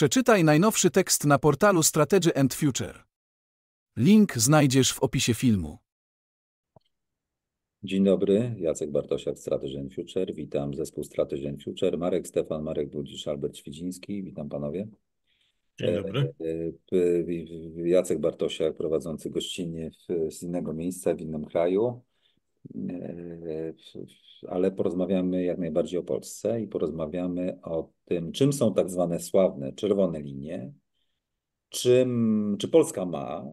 Przeczytaj najnowszy tekst na portalu Strategy and Future. Link znajdziesz w opisie filmu. Dzień dobry, Jacek Bartosiak, Strategy and Future. Witam zespół Strategy and Future. Marek Stefan, Marek Budzisz, Albert Świdziński. Witam panowie. Dzień dobry. E, e, Jacek Bartosiak, prowadzący gościnnie z innego miejsca, w innym kraju. E, ale porozmawiamy jak najbardziej o Polsce i porozmawiamy o tym, czym są tak zwane sławne czerwone linie, czym, czy Polska ma,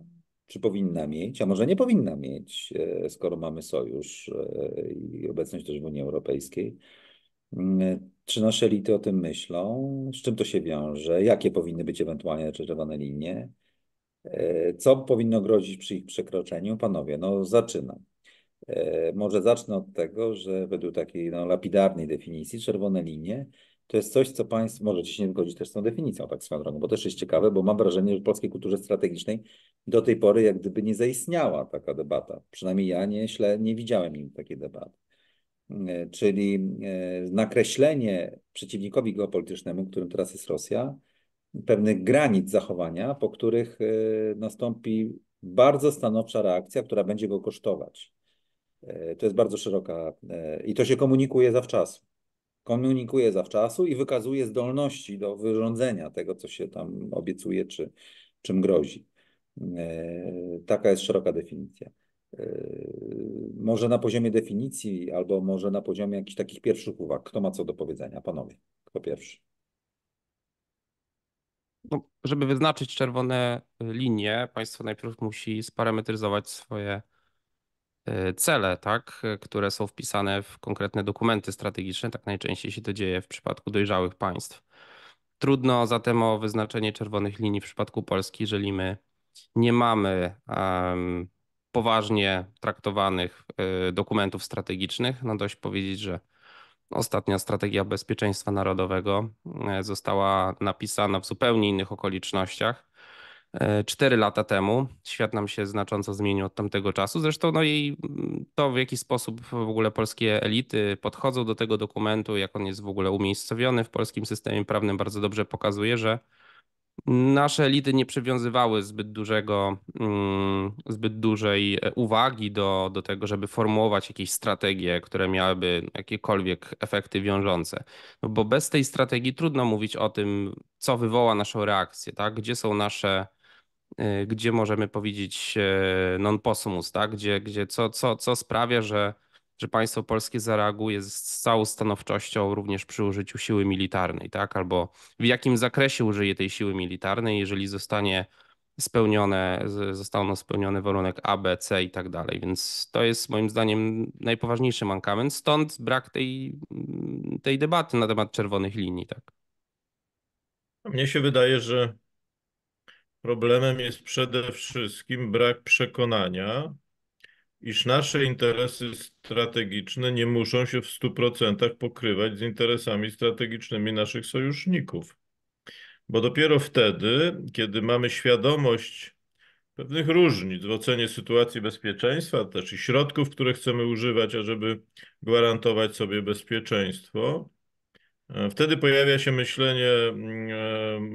czy powinna mieć, a może nie powinna mieć, e, skoro mamy sojusz e, i obecność też w Unii Europejskiej. Mm, czy nasze elity o tym myślą? Z czym to się wiąże? Jakie powinny być ewentualnie czerwone linie? Co powinno grozić przy ich przekroczeniu? Panowie, no zaczynam. E, może zacznę od tego, że według takiej no, lapidarnej definicji czerwone linie to jest coś, co Państwo możecie się nie zgodzić też z tą definicją, tak swoją drogą, bo też jest ciekawe, bo mam wrażenie, że w polskiej kulturze strategicznej do tej pory jak gdyby nie zaistniała taka debata. Przynajmniej ja nie, śle, nie widziałem im takiej debaty. E, czyli e, nakreślenie przeciwnikowi geopolitycznemu, którym teraz jest Rosja, pewnych granic zachowania, po których nastąpi bardzo stanowcza reakcja, która będzie go kosztować. E, to jest bardzo szeroka e, i to się komunikuje zawczasu. Komunikuje zawczasu i wykazuje zdolności do wyrządzenia tego, co się tam obiecuje, czy czym grozi. E, taka jest szeroka definicja. Może na poziomie definicji, albo może na poziomie jakichś takich pierwszych uwag. Kto ma co do powiedzenia? Panowie, kto pierwszy? No, żeby wyznaczyć czerwone linie, państwo najpierw musi sparametryzować swoje E, cele, tak, e, które są wpisane w konkretne dokumenty strategiczne. Tak najczęściej się to dzieje w przypadku dojrzałych państw. Trudno zatem o wyznaczenie czerwonych linii w przypadku Polski, jeżeli my nie mamy um, poważnie traktowanych y, dokumentów strategicznych. No dość powiedzieć, że ostatnia strategia bezpieczeństwa narodowego została napisana w zupełnie innych okolicznościach 4 e, lata temu. Świat nam się znacząco zmienił od tamtego czasu. Zresztą no i mm, to, w jaki sposób w ogóle polskie elity podchodzą do tego dokumentu, jak on jest w ogóle umiejscowiony w polskim systemie prawnym, bardzo dobrze pokazuje, że nasze elity nie przywiązywały zbyt dużego, mm, zbyt dużej e, uwagi do, do tego, żeby formułować jakieś strategie, które miałyby jakiekolwiek efekty wiążące. No bo bez tej strategii trudno mówić o tym, co wywoła naszą reakcję, tak? gdzie są nasze Y, gdzie możemy powiedzieć e, non possumus, tak? gdzie, gdzie co, co, co sprawia, że, że państwo polskie zareaguje z całą stanowczością również przy użyciu siły militarnej, tak? albo w jakim zakresie użyje tej siły militarnej, jeżeli zostanie spełnione, zostaną spełnione warunek A, B, C i tak dalej. Więc to jest moim zdaniem najpoważniejszy mankament, stąd brak tej, tej debaty na temat czerwonych linii. Tak? Mnie się wydaje, że Problemem jest przede wszystkim brak przekonania, iż nasze interesy strategiczne nie muszą się w 100% pokrywać z interesami strategicznymi naszych sojuszników. Bo dopiero wtedy, kiedy mamy świadomość pewnych różnic w ocenie sytuacji bezpieczeństwa, też i środków, które chcemy używać, ażeby gwarantować sobie bezpieczeństwo, E, wtedy pojawia się myślenie mm,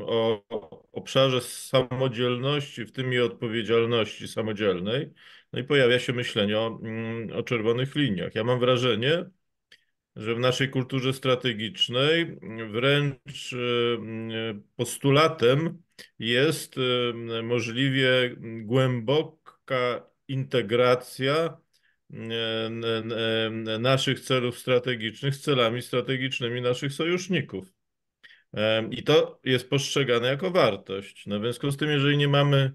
e, o obszarze samodzielności, w tym i odpowiedzialności samodzielnej, no i pojawia się myślenie o, mm, o czerwonych liniach. Ja mam wrażenie, że w naszej kulturze strategicznej wręcz e, mm, postulatem jest możliwie głęboka integracja E, e, e, naszych celów strategicznych z celami strategicznymi naszych sojuszników. I to jest postrzegane jako wartość. No w związku z tym, jeżeli nie mamy,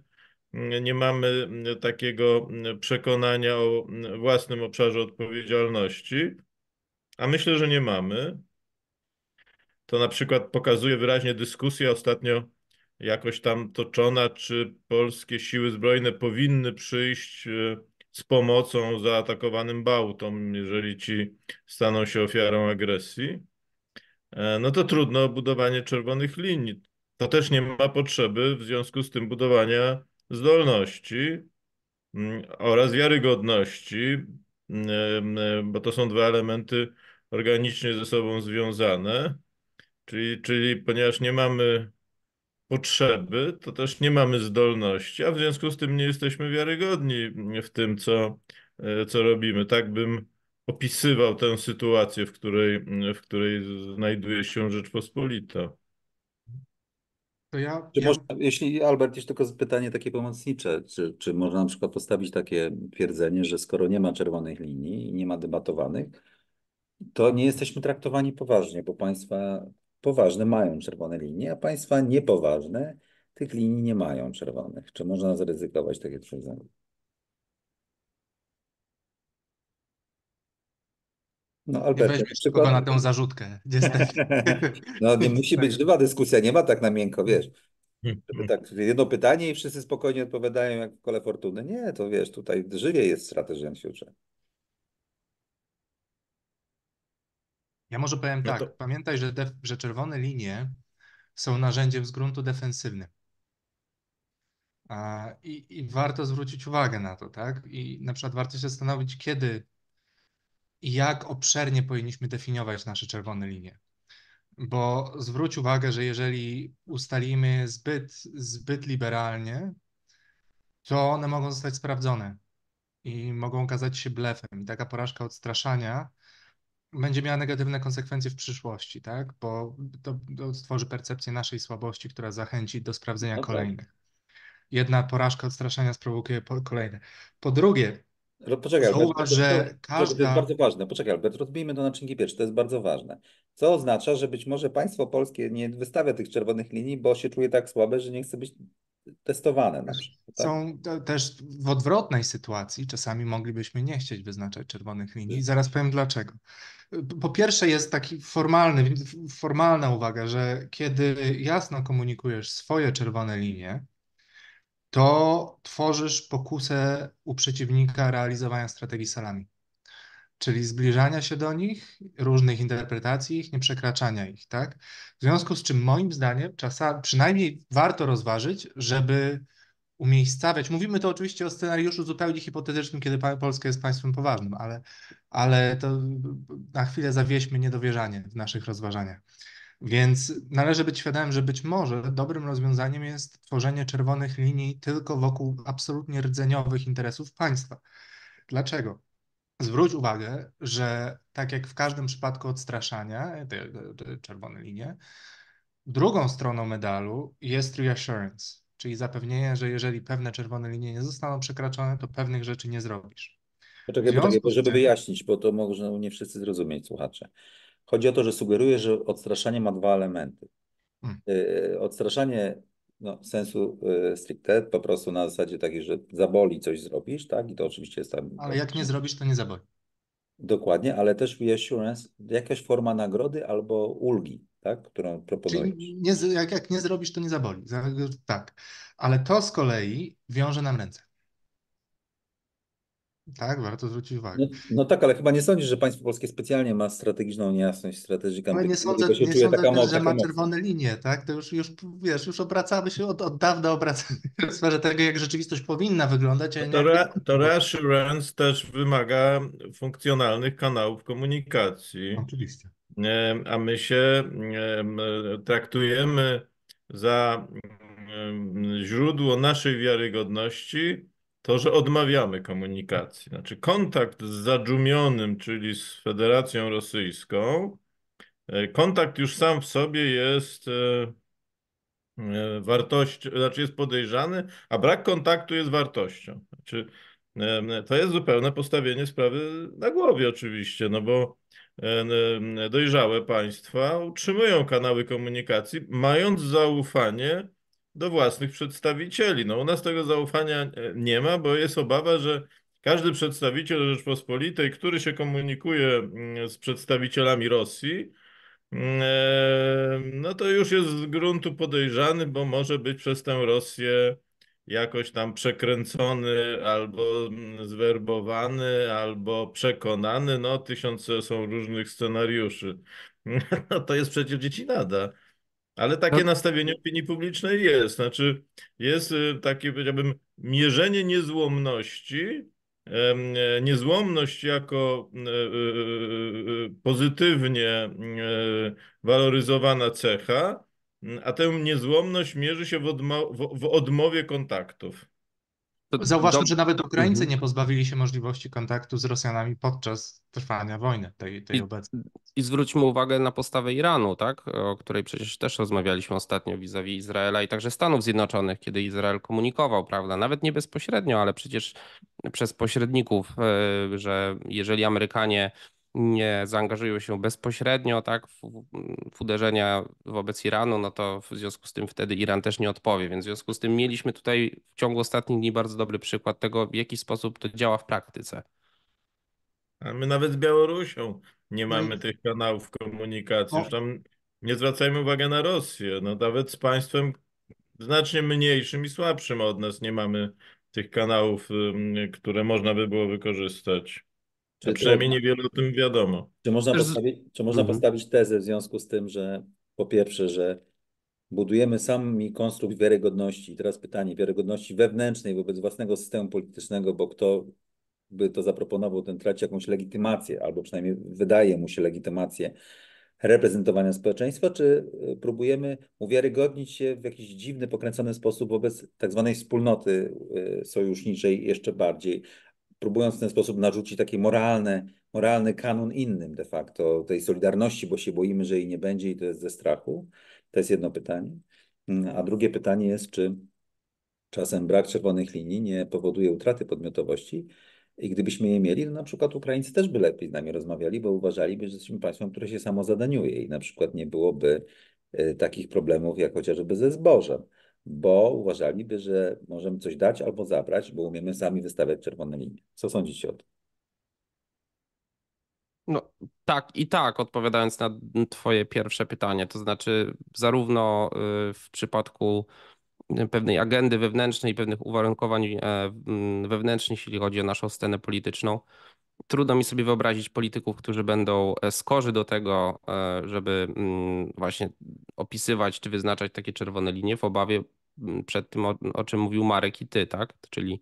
nie mamy takiego przekonania o własnym obszarze odpowiedzialności, a myślę, że nie mamy, to na przykład pokazuje wyraźnie dyskusja ostatnio jakoś tam toczona, czy polskie siły zbrojne powinny przyjść z pomocą zaatakowanym bałtom, jeżeli ci staną się ofiarą agresji, e, no to trudno budowanie czerwonych linii. To też nie ma potrzeby w związku z tym budowania zdolności mm, oraz wiarygodności, mm, bo to są dwa elementy organicznie ze sobą związane. Czyli, czyli ponieważ nie mamy potrzeby, to też nie mamy zdolności, a w związku z tym nie jesteśmy wiarygodni w tym, co, e, co robimy. Tak bym opisywał tę sytuację, w której, w której znajduje się Rzeczpospolita. To ja, ja... Można, jeśli Albert, jeszcze tylko pytanie takie pomocnicze, czy, czy można na przykład postawić takie twierdzenie, że skoro nie ma czerwonych linii i nie ma debatowanych, to nie jesteśmy traktowani poważnie, bo państwa poważne mają czerwone linie, a państwa niepoważne tych linii nie mają czerwonych. Czy można zaryzykować takie twierdzenie? No, Albert, Weźmy przykład... na tę zarzutkę, no nie musi być tak. żywa dyskusja, nie ma tak na miękko, wiesz. Hmm. Żeby tak jedno pytanie i wszyscy spokojnie odpowiadają jak w kole fortuny. Nie, to wiesz, tutaj żywie jest strategią się uczy. Ja może powiem no tak, to... pamiętaj, że, def, że czerwone linie są narzędziem z gruntu defensywnym. A, i, I warto zwrócić uwagę na to, tak? I na przykład warto się zastanowić, kiedy i jak obszernie powinniśmy definiować nasze czerwone linie. Bo zwróć uwagę, że jeżeli ustalimy zbyt, zbyt liberalnie, to one mogą zostać sprawdzone i mogą okazać się blefem. I taka porażka odstraszania będzie miała negatywne konsekwencje w przyszłości, tak? Bo to, to stworzy percepcję naszej słabości, która zachęci do sprawdzenia okay. No tak. kolejnych. Jedna porażka odstraszania sprowokuje po, kolejne. Po drugie, Poczekaj, Zauważ, że każda... To jest bardzo ważne. Poczekaj, Albert, rozbijmy to na czynniki pierwsze. To jest bardzo ważne. Co oznacza, że być może państwo polskie nie wystawia tych czerwonych linii, bo się czuje tak słabe, że nie chce być testowane. Na przykład, tak? Są też w odwrotnej sytuacji. Czasami moglibyśmy nie chcieć wyznaczać czerwonych linii. Tak. zaraz powiem dlaczego. Po pierwsze jest taki formalny, formalna uwaga, że kiedy jasno komunikujesz swoje czerwone linie, to tworzysz pokusę u przeciwnika realizowania strategii salami czyli zbliżania się do nich, różnych interpretacji ich, nie przekraczania ich, tak? W związku z czym moim zdaniem czasami, przynajmniej warto rozważyć, żeby umiejscawiać, mówimy to oczywiście o scenariuszu zupełnie hipotetycznym, kiedy Polska jest państwem poważnym, ale, ale to na chwilę zawieźmy niedowierzanie w naszych rozważaniach. Więc należy być świadomym, że być może dobrym rozwiązaniem jest tworzenie czerwonych linii tylko wokół absolutnie rdzeniowych interesów państwa. Dlaczego? zwróć uwagę, że tak jak w każdym przypadku odstraszania, e, te, e, te czerwone linie, drugą stroną medalu jest reassurance, czyli zapewnienie, że jeżeli pewne czerwone linie nie zostaną przekraczone, to pewnych rzeczy nie zrobisz. Poczekaj, poczekaj żeby wyjaśnić, bo to może no nie wszyscy zrozumieć, słuchacze. Chodzi o to, że sugeruję, że odstraszanie ma dwa elementy. Hmm. E, odstraszanie no, sensu y, stricte, po prostu na zasadzie takiej, że zaboli coś zrobisz, tak? I to oczywiście jest tam. Ale jak nie zrobisz, to nie zaboli. Dokładnie, ale też reassurance, jakaś forma nagrody albo ulgi, tak? którą proponujesz. Czyli nie, jak, jak nie zrobisz, to nie zaboli. Tak. Ale to z kolei wiąże nam ręce. Tak, warto zwrócić uwagę. No, no, tak, ale chyba nie sądzisz, że państwo polskie specjalnie ma strategiczną niejasność strategiczną. Ale nie sądzę, nie sądzę taka że ma czerwone linie, tak? To już, już wiesz, już obracamy się, od, od dawna obracamy w sferze tego, jak rzeczywistość powinna wyglądać. A to, to reassurance też wymaga funkcjonalnych kanałów komunikacji. Oczywiście. A my się traktujemy za źródło naszej wiarygodności to, że odmawiamy komunikacji. Znaczy kontakt z zadżumionym, czyli z Federacją Rosyjską, e, kontakt już sam w sobie jest e, e, wartością, znaczy jest podejrzany, a brak kontaktu jest wartością. Znaczy, to jest zupełne postawienie sprawy na głowie oczywiście, no bo dojrzałe państwa utrzymują kanały komunikacji, mając zaufanie do własnych przedstawicieli. No, u nas tego zaufania e, nie ma, bo jest obawa, że każdy przedstawiciel Rzeczpospolitej, który się komunikuje mm, z przedstawicielami Rosji, mm, e, no to już jest z gruntu podejrzany, bo może być przez tę Rosję jakoś tam przekręcony albo mm, zwerbowany, albo przekonany. No, tysiące są różnych scenariuszy. No, to jest przecież dzieci nada. Ale takie no. nastawienie opinii publicznej jest. Znaczy, jest y, takie, powiedziałbym, mierzenie niezłomności. E, niezłomność jako e, e, pozytywnie waloryzowana cecha, a tę niezłomność mierzy się w, odmo w odmowie kontaktów. Zauważmy, do... że nawet Ukraińcy mhm. nie pozbawili się możliwości kontaktu z Rosjanami podczas trwania wojny tej, tej I, obecnej. I zwróćmy uwagę na postawę Iranu, tak? o której przecież też rozmawialiśmy ostatnio vis-a-vis -vis Izraela i także Stanów Zjednoczonych, kiedy Izrael komunikował, prawda? Nawet nie bezpośrednio, ale przecież przez pośredników, e, że jeżeli Amerykanie nie zaangażują się bezpośrednio tak, w, w, uderzenia wobec Iranu, no to w związku z tym wtedy Iran też nie odpowie. Więc w związku z tym mieliśmy tutaj w ciągu ostatnich dni bardzo dobry przykład tego, w jaki sposób to działa w praktyce. A my nawet z Białorusią nie mm. mamy tych kanałów komunikacji. Już tam nie zwracajmy uwagi na Rosję. No, nawet z państwem znacznie mniejszym i słabszym od nas nie mamy tych kanałów, które można by było wykorzystać. Czy przynajmniej niewiele o tym wiadomo. Czy można, postawić, czy można mhm. postawić tezę w związku z tym, że po pierwsze, że budujemy sami konstrukt wiarygodności. I teraz pytanie wiarygodności wewnętrznej wobec własnego systemu politycznego, bo kto by to zaproponował, ten traci jakąś legitymację, albo przynajmniej wydaje mu się legitymację reprezentowania społeczeństwa, czy y, próbujemy uwiarygodnić się w jakiś dziwny, pokręcony sposób wobec tak zwanej wspólnoty y, sojuszniczej jeszcze bardziej, próbując w ten sposób narzucić taki moralny, moralny kanon innym de facto, tej solidarności, bo się boimy, że jej nie będzie i to jest ze strachu. To jest jedno pytanie. Mm, a drugie pytanie jest, czy czasem brak czerwonych linii nie powoduje utraty podmiotowości? I gdybyśmy je mieli, to na przykład Ukraińcy też by lepiej z nami rozmawiali, bo uważaliby, że jesteśmy państwem, które się samo zadaniuje i na przykład nie byłoby y, takich problemów jak chociażby ze zbożem bo uważaliby, że możemy coś dać albo zabrać, bo umiemy sami wystawiać czerwone linie. Co sądzicie o tym? No tak i tak, odpowiadając na Twoje pierwsze pytanie, to znaczy zarówno y, w przypadku y, pewnej agendy wewnętrznej, pewnych uwarunkowań y, mm, wewnętrznych, jeśli chodzi o naszą scenę polityczną, trudno mi sobie wyobrazić polityków, którzy będą e, skorzy do tego, e, żeby mm, właśnie opisywać czy wyznaczać takie czerwone linie w obawie przed tym, o, o czym mówił Marek i ty, tak? Czyli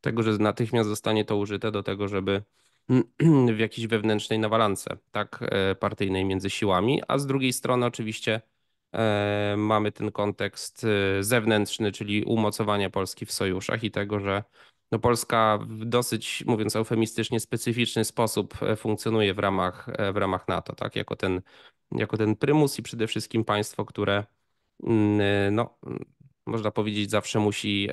tego, że natychmiast zostanie to użyte do tego, żeby w jakiejś wewnętrznej nawalance, tak, e, partyjnej między siłami, a z drugiej strony oczywiście e, mamy ten kontekst e, zewnętrzny, czyli umocowania Polski w sojuszach i tego, że no Polska w dosyć, mówiąc eufemistycznie, specyficzny sposób funkcjonuje w ramach, w ramach NATO, tak? jako, ten, jako ten prymus i przede wszystkim państwo, które mm, no, można powiedzieć, zawsze musi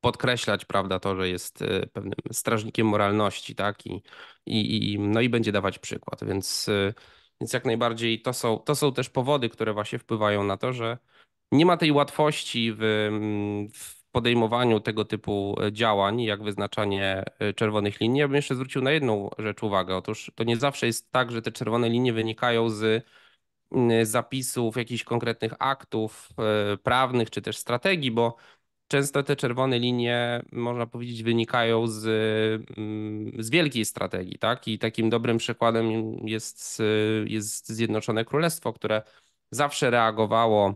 podkreślać, prawda, to, że jest e, pewnym strażnikiem moralności, tak, i, i, i no i będzie dawać przykład, więc, e, więc jak najbardziej to są, to są też powody, które właśnie wpływają na to, że nie ma tej łatwości w, w podejmowaniu tego typu e, działań, jak wyznaczanie czerwonych linii. Ja bym jeszcze zwrócił na jedną rzecz uwagę. Otóż to nie zawsze jest tak, że te czerwone linie wynikają z Y, zapisów, jakichś konkretnych aktów y, prawnych czy też strategii, bo często te czerwone linie, można powiedzieć, wynikają z, mm, z wielkiej strategii, tak? I takim dobrym przykładem jest, y, jest Zjednoczone Królestwo, które zawsze reagowało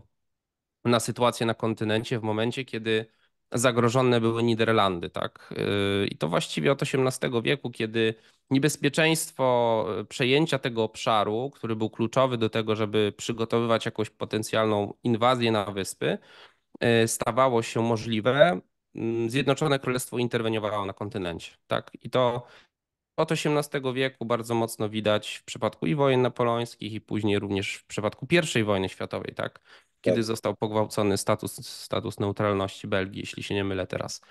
na sytuację na kontynencie w momencie, kiedy zagrożone były Niderlandy, tak? I to właściwie od XVIII wieku, kiedy niebezpieczeństwo e, przejęcia tego obszaru, który był kluczowy do tego, żeby przygotowywać jakąś potencjalną inwazję na wyspy, e, stawało się możliwe, mm, Zjednoczone Królestwo interweniowało na kontynencie. Tak? I to od XVIII wieku bardzo mocno widać w przypadku i wojen napoleońskich, i później również w przypadku I wojny światowej, tak? kiedy tak. został pogwałcony status, status neutralności Belgii, jeśli się nie mylę teraz.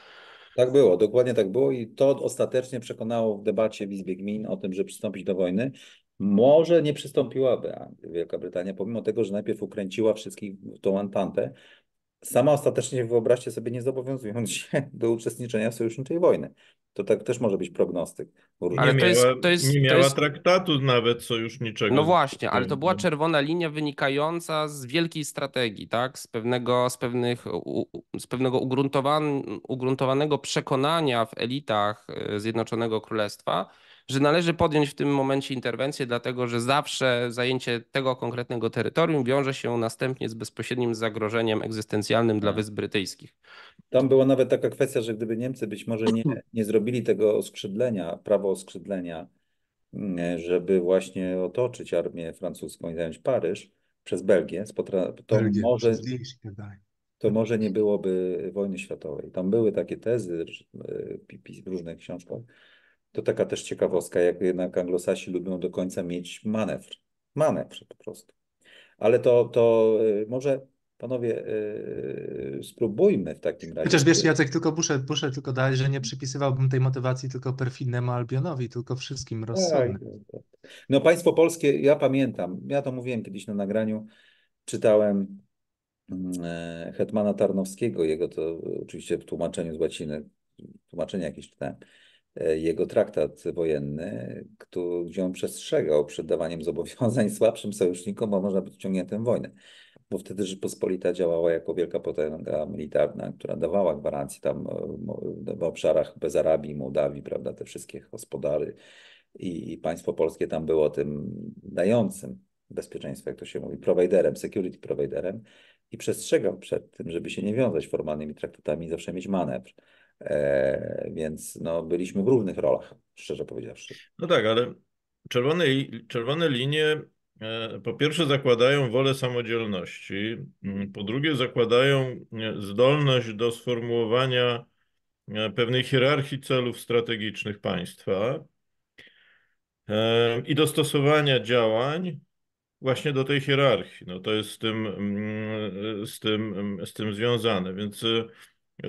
Tak było, dokładnie tak było i to ostatecznie przekonało w debacie w Izbie Gmin o tym, że przystąpić do wojny. Może nie przystąpiłaby Wielka Brytania, pomimo tego, że najpierw ukręciła wszystkich w tą Antantę, sama ostatecznie, wyobraźcie sobie, nie zobowiązując się do uczestniczenia w sojuszniczej wojny. To tak też może być prognostyk. Ale nie to jest, to jest, nie miała to jest... traktatu nawet sojuszniczego. No właśnie, ale to była czerwona linia wynikająca z wielkiej strategii, tak? z, pewnego, z, pewnych, z pewnego ugruntowan, ugruntowanego przekonania w elitach e, Zjednoczonego Królestwa, że należy podjąć w tym momencie interwencję, dlatego że zawsze zajęcie tego konkretnego terytorium wiąże się następnie z bezpośrednim zagrożeniem egzystencjalnym dla hmm. Wysp Brytyjskich. Tam była nawet taka kwestia, że gdyby Niemcy być może nie, nie zrobili tego oskrzydlenia, prawo oskrzydlenia, mm, żeby właśnie otoczyć armię francuską i zająć Paryż przez Belgię, to, Belgię, może, tak. to może nie byłoby wojny światowej. Tam były takie tezy e, w różnych książkach, to taka też ciekawostka, jak jednak anglosasi lubią do końca mieć manewr. Manewr po prostu. Ale to, to y, może panowie, yy, spróbujmy w takim razie. Chociaż wiesz, Jacek, tylko muszę, muszę tylko dać, że nie przypisywałbym tej motywacji tylko perfidnemu Albionowi, tylko wszystkim tak, rozsądnym. Tak, tak. No państwo polskie, ja pamiętam, ja to mówiłem kiedyś na nagraniu, czytałem mm, e, Hetmana Tarnowskiego, jego to oczywiście w tłumaczeniu z łaciny, tłumaczenie jakieś czytałem. E, jego traktat wojenny, gdzie on przestrzegał przed dawaniem zobowiązań słabszym sojusznikom, bo można być wciągniętym w wojnę. Bo wtedy Rzeczpospolita działała jako wielka potęga militarna, która dawała gwarancje tam e, w obszarach Bezarabii, Mołdawii, prawda, te wszystkie gospodary i, i państwo polskie tam było tym dającym bezpieczeństwo, jak to się mówi, prowajderem, security prowajderem i przestrzegał przed tym, żeby się nie wiązać formalnymi traktatami i zawsze mieć manewr. E, więc no, byliśmy w równych rolach, szczerze powiedziawszy. No tak, ale czerwone, czerwone linie e, po pierwsze zakładają wolę samodzielności, po drugie zakładają e, zdolność do sformułowania pewnej hierarchii celów strategicznych państwa i dostosowania działań właśnie do tej hierarchii. No to jest z tym, z tym, z tym związane. Więc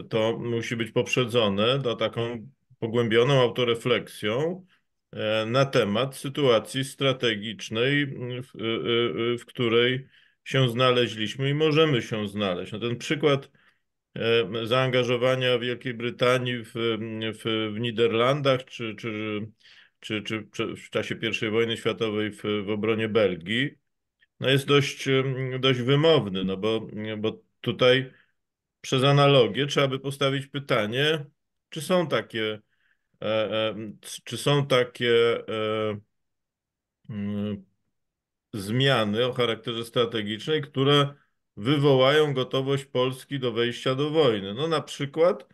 to musi być poprzedzone do taką pogłębioną autorefleksją e, na temat sytuacji strategicznej, w, e, e, w której się znaleźliśmy i możemy się znaleźć. No ten przykład zaangażowania Wielkiej Brytanii w, w, w Niderlandach czy, czy, czy, czy, w czasie I wojny światowej w, w obronie Belgii no jest dość, dość wymowny, no bo, bo tutaj przez analogię trzeba by postawić pytanie, czy są takie, e, e, czy są takie e, zmiany o charakterze strategicznej, które wywołają gotowość Polski do wejścia do wojny. No na przykład,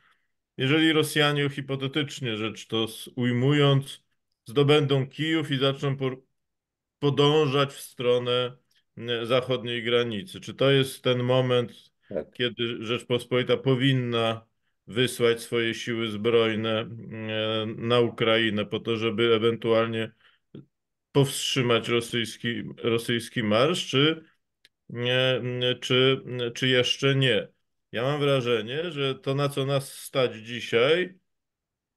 jeżeli Rosjanie hipotetycznie rzecz to ujmując, zdobędą Kijów i zaczną podążać w stronę zachodniej granicy. Czy to jest ten moment tak. kiedy Rzeczpospolita powinna wysłać swoje siły zbrojne e, na Ukrainę po to, żeby ewentualnie powstrzymać rosyjski, rosyjski marsz, czy, czy, czy jeszcze nie. Ja mam wrażenie, że to, na co nas stać dzisiaj,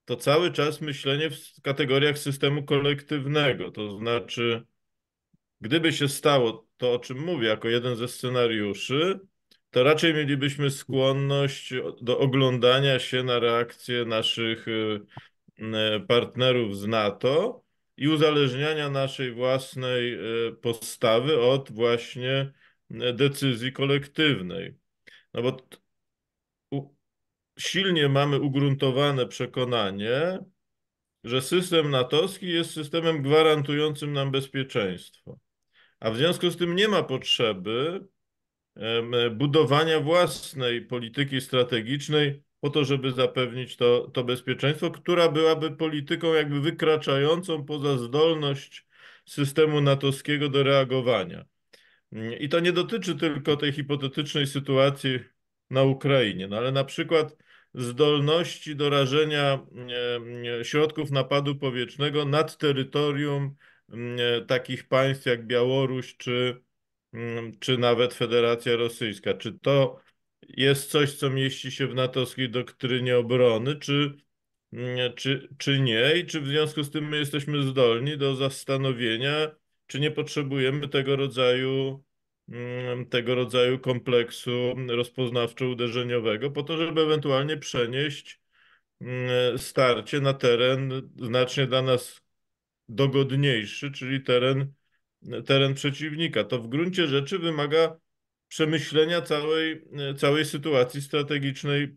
to cały czas myślenie w kategoriach systemu kolektywnego. To znaczy, gdyby się stało to, o czym mówię, jako jeden ze scenariuszy, to raczej mielibyśmy skłonność do oglądania się na reakcje naszych y, partnerów z NATO i uzależniania naszej własnej y, postawy od właśnie decyzji kolektywnej. No bo silnie mamy ugruntowane przekonanie, że system natowski jest systemem gwarantującym nam bezpieczeństwo. A w związku z tym nie ma potrzeby budowania własnej polityki strategicznej po to, żeby zapewnić to, to bezpieczeństwo, która byłaby polityką jakby wykraczającą poza zdolność systemu natowskiego do reagowania. Mm, I to nie dotyczy tylko tej hipotetycznej sytuacji na Ukrainie, no ale na przykład zdolności do rażenia środków napadu powietrznego nad terytorium takich państw jak Białoruś czy, Mm, czy nawet Federacja Rosyjska. Czy to jest coś, co mieści się w natowskiej doktrynie obrony, czy, mm, czy, czy nie? I czy w związku z tym my jesteśmy zdolni do zastanowienia, czy nie potrzebujemy tego rodzaju mm, tego rodzaju kompleksu rozpoznawczo-uderzeniowego, po to, żeby ewentualnie przenieść starcie na teren znacznie dla nas dogodniejszy, czyli teren teren przeciwnika. To w gruncie rzeczy wymaga przemyślenia całej, całej sytuacji strategicznej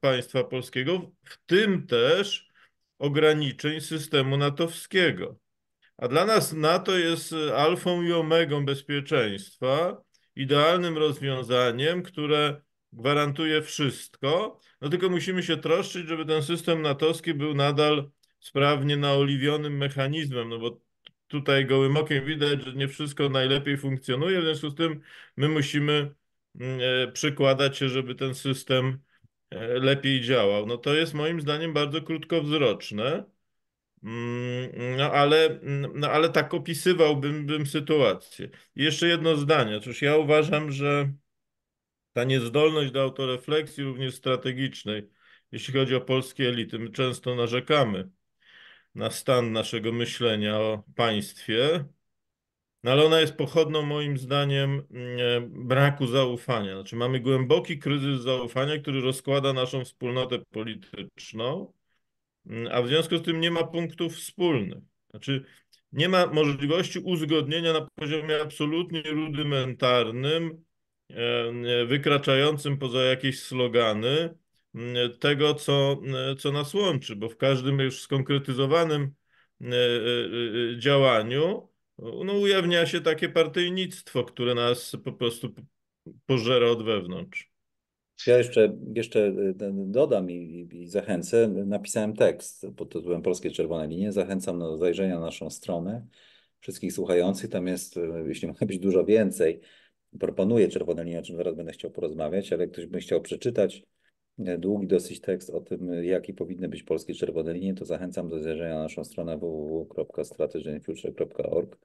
państwa polskiego, w tym też ograniczeń systemu natowskiego. A dla nas NATO jest alfą i omegą bezpieczeństwa, idealnym rozwiązaniem, które gwarantuje wszystko. No tylko musimy się troszczyć, żeby ten system natowski był nadal sprawnie naoliwionym mechanizmem, no bo tutaj gołym okiem widać, że nie wszystko najlepiej funkcjonuje, w związku z tym my musimy mm, e, przykładać się, żeby ten system e, lepiej działał. No to jest moim zdaniem bardzo krótkowzroczne, mm, no ale, mm, no ale tak opisywałbym bym sytuację. jeszcze jedno zdanie. Otóż ja uważam, że ta niezdolność do autorefleksji, również strategicznej, jeśli chodzi o polskie elity, my często narzekamy na stan naszego myślenia o państwie, no ale ona jest pochodną moim zdaniem e, braku zaufania. Znaczy mamy głęboki kryzys zaufania, który rozkłada naszą wspólnotę polityczną, mm, a w związku z tym nie ma punktów wspólnych. Znaczy nie ma możliwości uzgodnienia na poziomie absolutnie rudymentarnym, e, e, wykraczającym poza jakieś slogany, tego, co, co nas łączy, bo w każdym już skonkretyzowanym e, e, e, działaniu no, ujawnia się takie partyjnictwo, które nas po prostu pożera od wewnątrz. Ja jeszcze, jeszcze dodam i, i zachęcę. Napisałem tekst pod tytułem Polskie Czerwone Linie. Zachęcam do zajrzenia na naszą stronę. Wszystkich słuchających, tam jest, jeśli ma być dużo więcej, proponuję Czerwone Linie, o czym zaraz będę chciał porozmawiać, ale ktoś by chciał przeczytać, długi dosyć tekst o tym, jakie powinny być polskie czerwone linie, to zachęcam do zajrzenia na naszą stronę www.strategyfuture.org,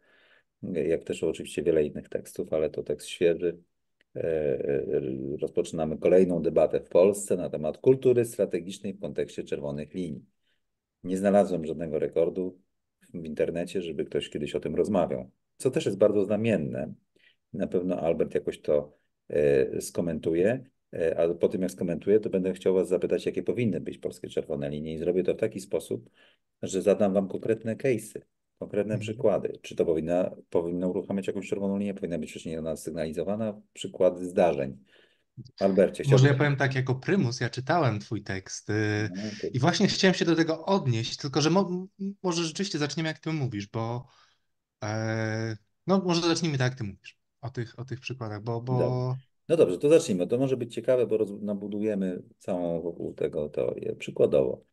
jak też oczywiście wiele innych tekstów, ale to tekst świeży. E, e, rozpoczynamy kolejną debatę w Polsce na temat kultury strategicznej w kontekście czerwonych linii. Nie znalazłem żadnego rekordu w internecie, żeby ktoś kiedyś o tym rozmawiał, co też jest bardzo znamienne. Na pewno Albert jakoś to e, skomentuje ale po tym jak skomentuję, to będę chciał Was zapytać, jakie powinny być polskie czerwone linie i zrobię to w taki sposób, że zadam Wam konkretne case'y, konkretne mhm. przykłady. Czy to powinna, powinno uruchamiać jakąś czerwoną linię, powinna być wcześniej ona sygnalizowana, przykłady zdarzeń. Albercie, chciałbym... Może ja powiem tak, jako prymus, ja czytałem Twój tekst yy, no, okay. i właśnie chciałem się do tego odnieść, tylko że mo może rzeczywiście zaczniemy, jak Ty mówisz, bo yy, no może zacznijmy tak, jak Ty mówisz o tych, o tych przykładach, bo, bo... No dobrze, to zacznijmy. To może być ciekawe, bo nabudujemy całą wokół tego teorię. Przykładowo.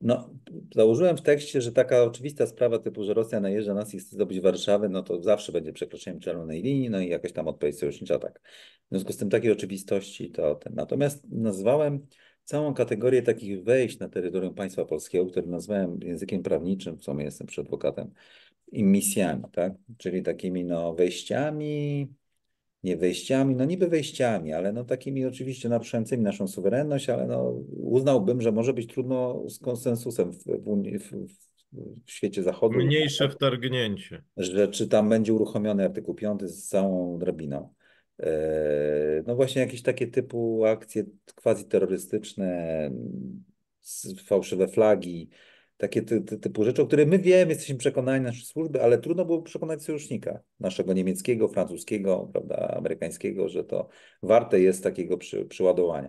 No, założyłem w tekście, że taka oczywista sprawa typu, że Rosja najeżdża nas i chce zdobyć Warszawę, no to zawsze będzie przekroczeniem czerwonej linii, no i jakaś tam odpowiedź sojusznicza tak. W związku z tym takiej oczywistości to ten. Natomiast nazwałem całą kategorię takich wejść na terytorium państwa polskiego, które nazwałem językiem prawniczym, w sumie jestem przy adwokatem, i misjami, tak? Czyli takimi no wejściami, nie wejściami, no niby wejściami, ale no takimi oczywiście naruszającymi naszą suwerenność, ale no uznałbym, że może być trudno z konsensusem w, w, w, w świecie zachodnim. Mniejsze wtargnięcie. Że czy tam będzie uruchomiony artykuł 5 z całą drabiną. E, no właśnie jakieś takie typu akcje quasi terrorystyczne, fałszywe flagi, takie ty, ty, typu rzeczy, o których my wiemy, jesteśmy przekonani nasze służby, ale trudno było przekonać sojusznika naszego niemieckiego, francuskiego, prawda, amerykańskiego, że to warte jest takiego przy, przyładowania.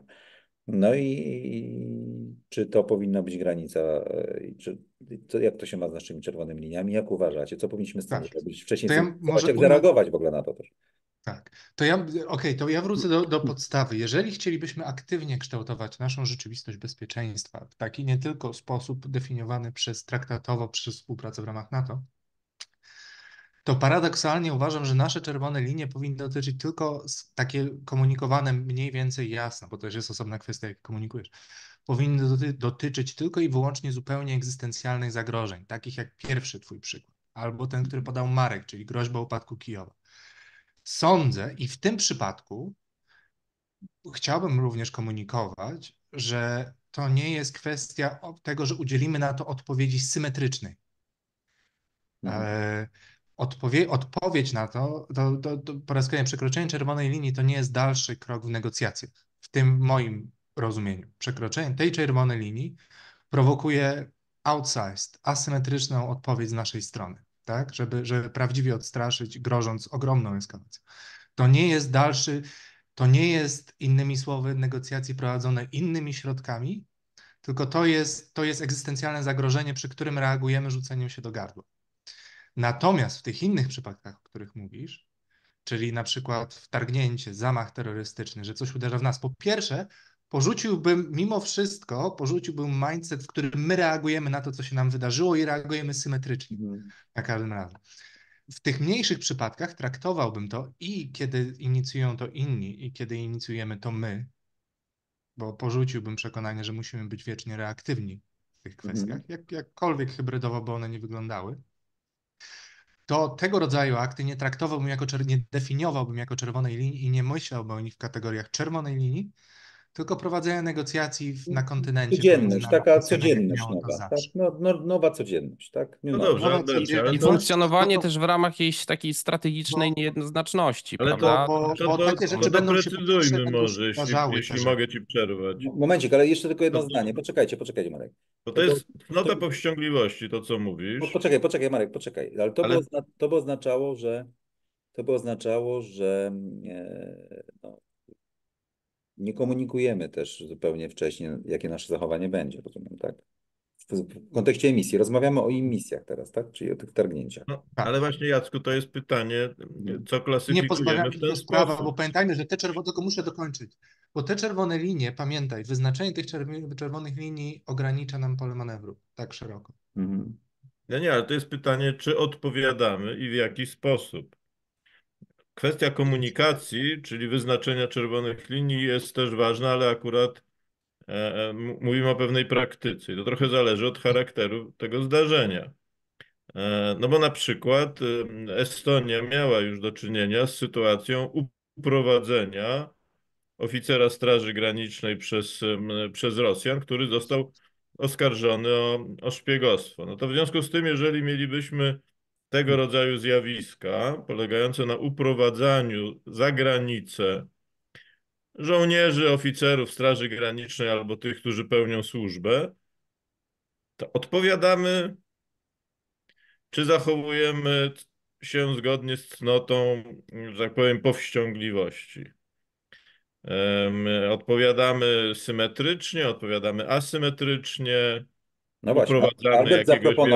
No i, i czy to powinna być granica, e, czy, to, jak to się ma z naszymi czerwonymi liniami, jak uważacie, co powinniśmy z tym tak. zrobić wcześniej, ja może... jak zareagować w ogóle na to też. Tak. To ja, okay, to ja wrócę do, do podstawy. Jeżeli chcielibyśmy aktywnie kształtować naszą rzeczywistość bezpieczeństwa w taki nie tylko sposób definiowany przez traktatowo, przez współpracę w ramach NATO, to paradoksalnie uważam, że nasze czerwone linie powinny dotyczyć tylko takie komunikowane mniej więcej jasno, bo to też jest osobna kwestia, jak komunikujesz, powinny doty dotyczyć tylko i wyłącznie zupełnie egzystencjalnych zagrożeń, takich jak pierwszy twój przykład, albo ten, który podał Marek, czyli groźba upadku Kijowa. Sądzę i w tym przypadku chciałbym również komunikować, że to nie jest kwestia tego, że udzielimy na to odpowiedzi symetrycznej. Mhm. E, odpowie odpowiedź na to, to, to, to po raz kolejny przekroczenie czerwonej linii to nie jest dalszy krok w negocjacjach. W tym moim rozumieniu przekroczenie tej czerwonej linii prowokuje outsized, asymetryczną odpowiedź z naszej strony tak? żeby, żeby prawdziwie odstraszyć, grożąc ogromną eskalacją. To nie jest dalszy, to nie jest innymi słowy negocjacje prowadzone innymi środkami, tylko to jest, to jest egzystencjalne zagrożenie, przy którym reagujemy rzuceniem się do gardła. Natomiast w tych innych przypadkach, o których mówisz, czyli na przykład wtargnięcie, zamach terrorystyczny, że coś uderza w nas, po pierwsze, porzuciłbym mimo wszystko, porzuciłbym mindset, w którym my reagujemy na to, co się nam wydarzyło i reagujemy symetrycznie mm. na każdym razem. W tych mniejszych przypadkach traktowałbym to i kiedy inicjują to inni, i kiedy inicjujemy to my, bo porzuciłbym przekonanie, że musimy być wiecznie reaktywni w tych mhm. kwestiach, mm. jak, jakkolwiek hybrydowo by one nie wyglądały, to tego rodzaju akty nie traktowałbym jako, nie definiowałbym jako czerwonej linii i nie myślałbym o nich w kategoriach czerwonej linii, tylko prowadzenia negocjacji w, na mm, kontynencie. Codzienność, taka codzienność nowa, tak? no, no, nowa codzienność, tak? no dobrze, nowa I funkcjonowanie to, też w ramach jakiejś takiej strategicznej bo, no. niejednoznaczności, ale prawda? To, bo, to, bo to, takie rzeczy będą się może, jeśli, jeśli mogę ci przerwać. Momencik, ale jeszcze tylko jedno zdanie. Poczekajcie, poczekajcie Marek. Bo to jest nota powściągliwości, to co mówisz. Bo, poczekaj, poczekaj Marek, poczekaj. Ale to, ale... By, ozna, to by oznaczało, że to by oznaczało, że mm, e, no, nie komunikujemy też zupełnie wcześniej jakie nasze zachowanie będzie, rozumiem, tak? W kontekście emisji. Rozmawiamy o emisjach teraz, tak? Czyli o tych targnięciach. No, ale właśnie, Jacku, to jest pytanie, co klasyfikujemy Nie pozbawiamy w ten sprawa, bo pamiętajmy, że te czerwone, tylko muszę dokończyć, bo te czerwone linie, pamiętaj, wyznaczenie tych czerwonych linii ogranicza nam pole manewru tak szeroko. Mhm. nie, ale to jest pytanie, czy odpowiadamy i w jaki sposób. Kwestia komunikacji, czyli wyznaczenia czerwonych linii jest też ważna, ale akurat e, e mówimy o pewnej praktyce. I to trochę zależy od charakteru tego zdarzenia. E, no bo na przykład Estonia miała już do czynienia z sytuacją uprowadzenia oficera Straży Granicznej przez, przez Rosjan, który został oskarżony o, o szpiegostwo. No to w związku z tym, jeżeli mielibyśmy tego rodzaju zjawiska polegające na uprowadzaniu za granicę żołnierzy, oficerów Straży Granicznej albo tych, którzy pełnią służbę, to odpowiadamy, czy zachowujemy się zgodnie z cnotą, że tak powiem, powściągliwości. My odpowiadamy symetrycznie, odpowiadamy asymetrycznie, no właśnie, uprowadzamy jakiegoś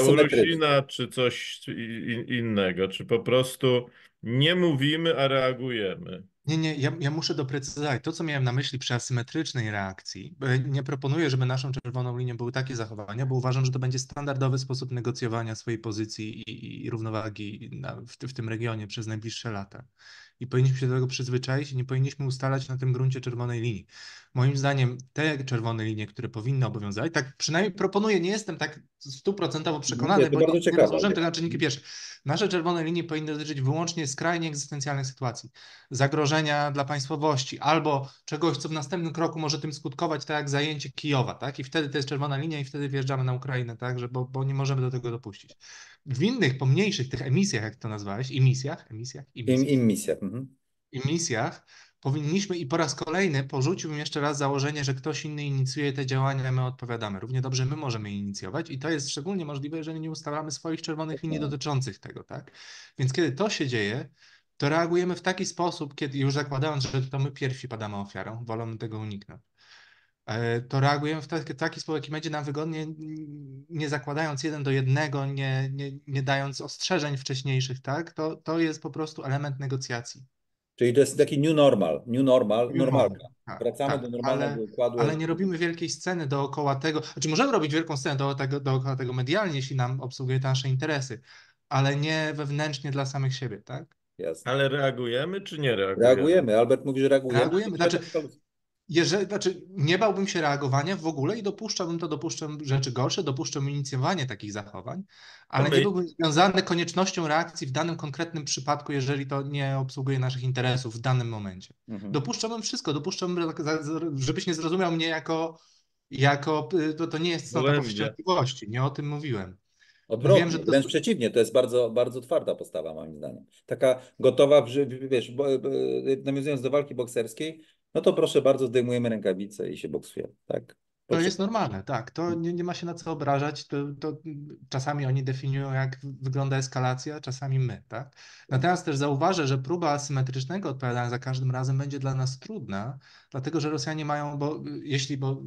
Białorusina czy coś innego, czy po prostu nie mówimy, a reagujemy. Nie, nie, ja, ja, muszę doprecyzować. To, co miałem na myśli przy asymetrycznej reakcji, nie proponuję, żeby naszą czerwoną linią były takie zachowania, bo uważam, że to będzie standardowy sposób negocjowania swojej pozycji i, i równowagi na, w, w, tym regionie przez najbliższe lata i powinniśmy się do tego przyzwyczaić i nie powinniśmy ustalać na tym gruncie czerwonej linii. Moim zdaniem te czerwone linie, które powinny obowiązywać, tak przynajmniej proponuję, nie jestem tak stuprocentowo przekonany, nie, bo nie, nie rozłożyłem tego na czynniki pierwsze. Nasze czerwone linie powinny dotyczyć wyłącznie skrajnie egzystencjalnych sytuacji, zagrożenia dla państwowości albo czegoś, co w następnym kroku może tym skutkować, tak jak zajęcie Kijowa, tak? I wtedy to jest czerwona linia i wtedy wjeżdżamy na Ukrainę, tak? Że, bo, bo nie możemy do tego dopuścić w innych, pomniejszych tych emisjach, jak to nazwałeś, emisjach, emisjach, emisjach, Im, emisjach, mhm. emisjach powinniśmy i po raz kolejny porzuciłbym jeszcze raz założenie, że ktoś inny inicjuje te działania, my odpowiadamy. Równie dobrze my możemy inicjować i to jest szczególnie możliwe, jeżeli nie ustalamy swoich czerwonych linii tak. dotyczących tego, tak? Więc kiedy to się dzieje, to reagujemy w taki sposób, kiedy już zakładając, że to my pierwsi padamy ofiarą, wolimy tego uniknąć. E, to reagujemy w taki, taki sposób, jaki będzie nam wygodnie, nie zakładając jeden do jednego, nie, nie, nie dając ostrzeżeń wcześniejszych, tak? To, to jest po prostu element negocjacji. Czyli to jest taki new normal, new normal, new normalka. tak, Wracamy tak, do normalnego ale, układu. Ale nie robimy wielkiej sceny dookoła tego, znaczy możemy robić wielką scenę do tego, dookoła tego medialnie, jeśli nam obsługuje te nasze interesy, ale nie wewnętrznie dla samych siebie, tak? Jasne. Ale reagujemy czy nie reagujemy? Reagujemy. Albert mówi, że reagujemy. Reagujemy. Znaczy, znaczy- jeżeli, znaczy nie bałbym się reagowania w ogóle i dopuszczałbym to, dopuszczam rzeczy gorsze, dopuszczam inicjowanie takich zachowań, ale nie byłbym związany koniecznością reakcji w danym konkretnym przypadku, jeżeli to nie obsługuje naszych interesów w danym momencie. Dopuszczam mhm. Dopuszczałbym wszystko, dopuszczam, tak żebyś nie zrozumiał mnie jako, jako y, to, to nie jest cnota wściekłości, nie o tym mówiłem. Odwrotnie, Wiem, że to... wręcz przeciwnie, to jest bardzo, bardzo twarda postawa moim zdaniem. Taka gotowa, wiesz, e, e, nawiązując do walki bokserskiej, no to proszę bardzo, zdejmujemy rękawice i się boksuje, tak? To jest normalne, tak. To mm. nie, nie ma się na co obrażać. To, to, czasami oni definiują, jak wygląda eskalacja, czasami my, tak? Natomiast też zauważę, że próba asymetrycznego odpowiadania za każdym razem będzie dla nas trudna, dlatego że Rosjanie mają, bo jeśli, bo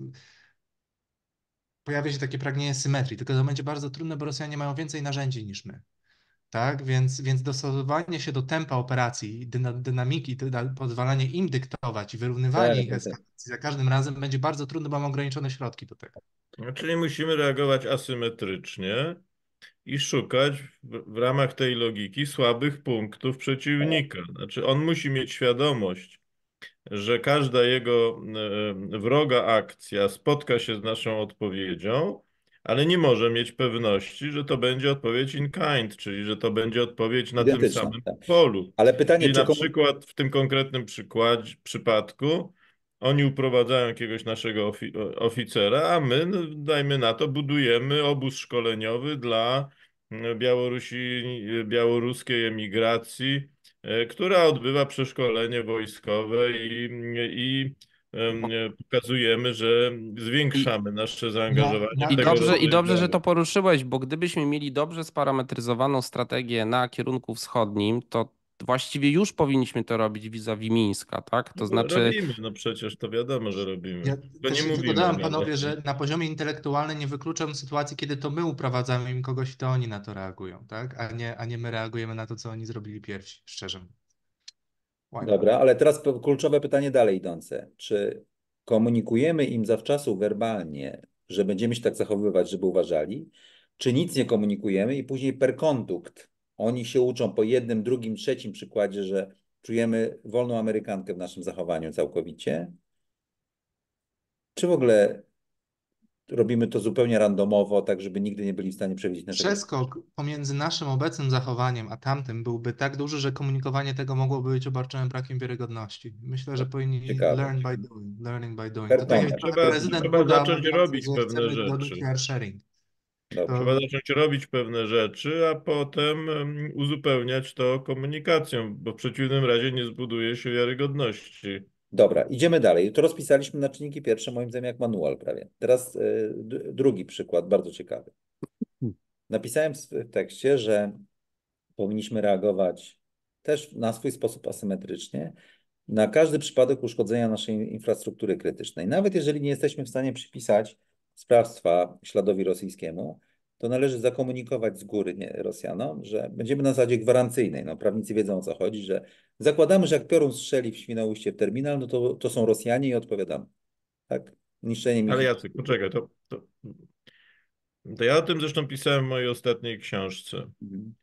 pojawia się takie pragnienie symetrii, tylko to będzie bardzo trudne, bo Rosjanie mają więcej narzędzi niż my. Tak? Więc, więc dostosowanie się do tempa operacji, dyna, dynamiki, dyna, pozwalanie im dyktować i wyrównywanie tak, ich tak, tak. eskalacji za każdym razem będzie bardzo trudne, bo mam ograniczone środki do tego. No, czyli musimy reagować asymetrycznie i szukać w, w ramach tej logiki słabych punktów przeciwnika. Znaczy on musi mieć świadomość, że każda jego e, e, wroga akcja spotka się z naszą odpowiedzią, ale nie może mieć pewności, że to będzie odpowiedź in kind, czyli że to będzie odpowiedź na tym samym tak. polu. Ale pytanie, czyli na komu... przykład w tym konkretnym przykładzie, przypadku oni uprowadzają jakiegoś naszego ofi oficera, a my, no, dajmy na to, budujemy obóz szkoleniowy dla mm, Białorusi, białoruskiej emigracji, e, która odbywa przeszkolenie wojskowe i, i pokazujemy, że zwiększamy I, nasze zaangażowanie. No, no, I dobrze, I dobrze, że to poruszyłeś, bo gdybyśmy mieli dobrze sparametryzowaną strategię na kierunku wschodnim, to właściwie już powinniśmy to robić vis-a-vis Mińska, tak? To no, znaczy... Robimy, no przecież to wiadomo, że robimy. Ja to nie mówimy. Dodałem, panowie, że na poziomie intelektualnym nie wykluczam sytuacji, kiedy to my uprowadzamy im kogoś, to oni na to reagują, tak? A nie, a nie my reagujemy na to, co oni zrobili pierwsi, szczerze mówiąc. Dobra, ale teraz kluczowe pytanie dalej idące. Czy komunikujemy im zawczasu werbalnie, że będziemy się tak zachowywać, żeby uważali, czy nic nie komunikujemy i później per kondukt oni się uczą po jednym, drugim, trzecim przykładzie, że czujemy wolną Amerykankę w naszym zachowaniu całkowicie? Czy w ogóle robimy to zupełnie randomowo, tak żeby nigdy nie byli w stanie przewidzieć naszego. Przeskok pomiędzy naszym obecnym zachowaniem a tamtym byłby tak duży, że komunikowanie tego mogłoby być obarczone brakiem wiarygodności. Myślę, że powinni Ciekawe. learn by doing, learning by doing. To tak trzeba, prezydent trzeba Buda zacząć robić pewne rzeczy. Sharing. Trzeba zacząć robić pewne rzeczy, a potem uzupełniać to komunikacją, bo w przeciwnym razie nie zbuduje się wiarygodności. Dobra, idziemy dalej. To rozpisaliśmy na czynniki pierwsze, moim zdaniem, jak manual prawie. Teraz e, drugi przykład, bardzo ciekawy. Napisałem w tekście, że powinniśmy reagować też na swój sposób asymetrycznie na każdy przypadek uszkodzenia naszej infrastruktury krytycznej. Nawet jeżeli nie jesteśmy w stanie przypisać sprawstwa śladowi rosyjskiemu, to należy zakomunikować z góry nie, Rosjanom, że będziemy na zasadzie gwarancyjnej. No, prawnicy wiedzą o co chodzi, że zakładamy, że jak piorun strzeli w Świnoujście w terminal, no to, to są Rosjanie i odpowiadamy. Tak? Niszczenie Ale Jacek, poczekaj, to, to, to, ja o tym zresztą pisałem w mojej ostatniej książce. Mhm.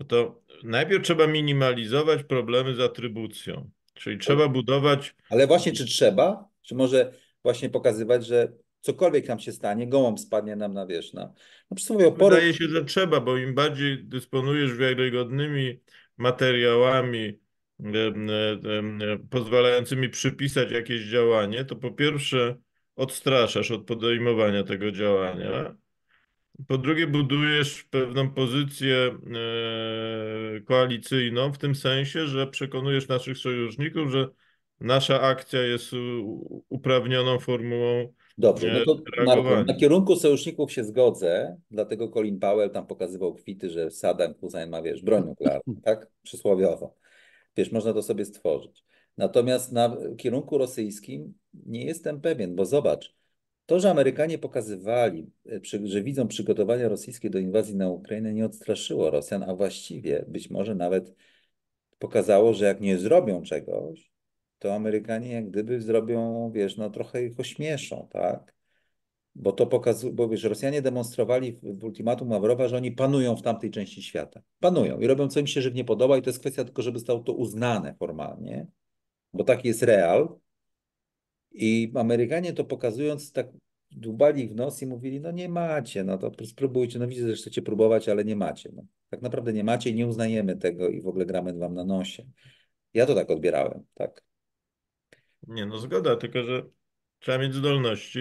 No to najpierw trzeba minimalizować problemy z atrybucją, czyli trzeba budować... Ale właśnie czy trzeba? Czy może właśnie pokazywać, że cokolwiek nam się stanie, gołąb spadnie nam na wierzch. No, no przysłowie opory... Wydaje się, że trzeba, bo im bardziej dysponujesz wiarygodnymi materiałami pozwalającymi przypisać jakieś działanie, to po pierwsze odstraszasz od podejmowania tego działania, po drugie budujesz pewną pozycję e, koalicyjną w tym sensie, że przekonujesz naszych sojuszników, że nasza akcja jest uprawnioną formułą Dobrze, no to Marku, na kierunku sojuszników się zgodzę, dlatego Colin Powell tam pokazywał kwity, że Saddam Hussein ma, wiesz, broń nuklearną, tak? Przysłowiowo. Wiesz, można to sobie stworzyć. Natomiast na kierunku rosyjskim nie jestem pewien, bo zobacz, to, że Amerykanie pokazywali, e, że widzą przygotowania rosyjskie do inwazji na Ukrainę, nie odstraszyło Rosjan, a właściwie być może nawet pokazało, że jak nie zrobią czegoś, to Amerykanie jak gdyby zrobią, wiesz, no trochę ich ośmieszą, tak? Bo to pokazuje, bo wiesz, Rosjanie demonstrowali w ultimatum Ławrowa, że oni panują w tamtej części świata. Panują i robią co im się żywnie podoba i to jest kwestia tylko, żeby stało to uznane formalnie, bo taki jest real. I Amerykanie to pokazując tak dubali w nos i mówili, no nie macie, no to spróbujcie, no widzę, że chcecie próbować, ale nie macie. No. Tak naprawdę nie macie i nie uznajemy tego i w ogóle gramy wam na nosie. Ja to tak odbierałem, tak. Nie, no zgoda, tylko że trzeba mieć zdolności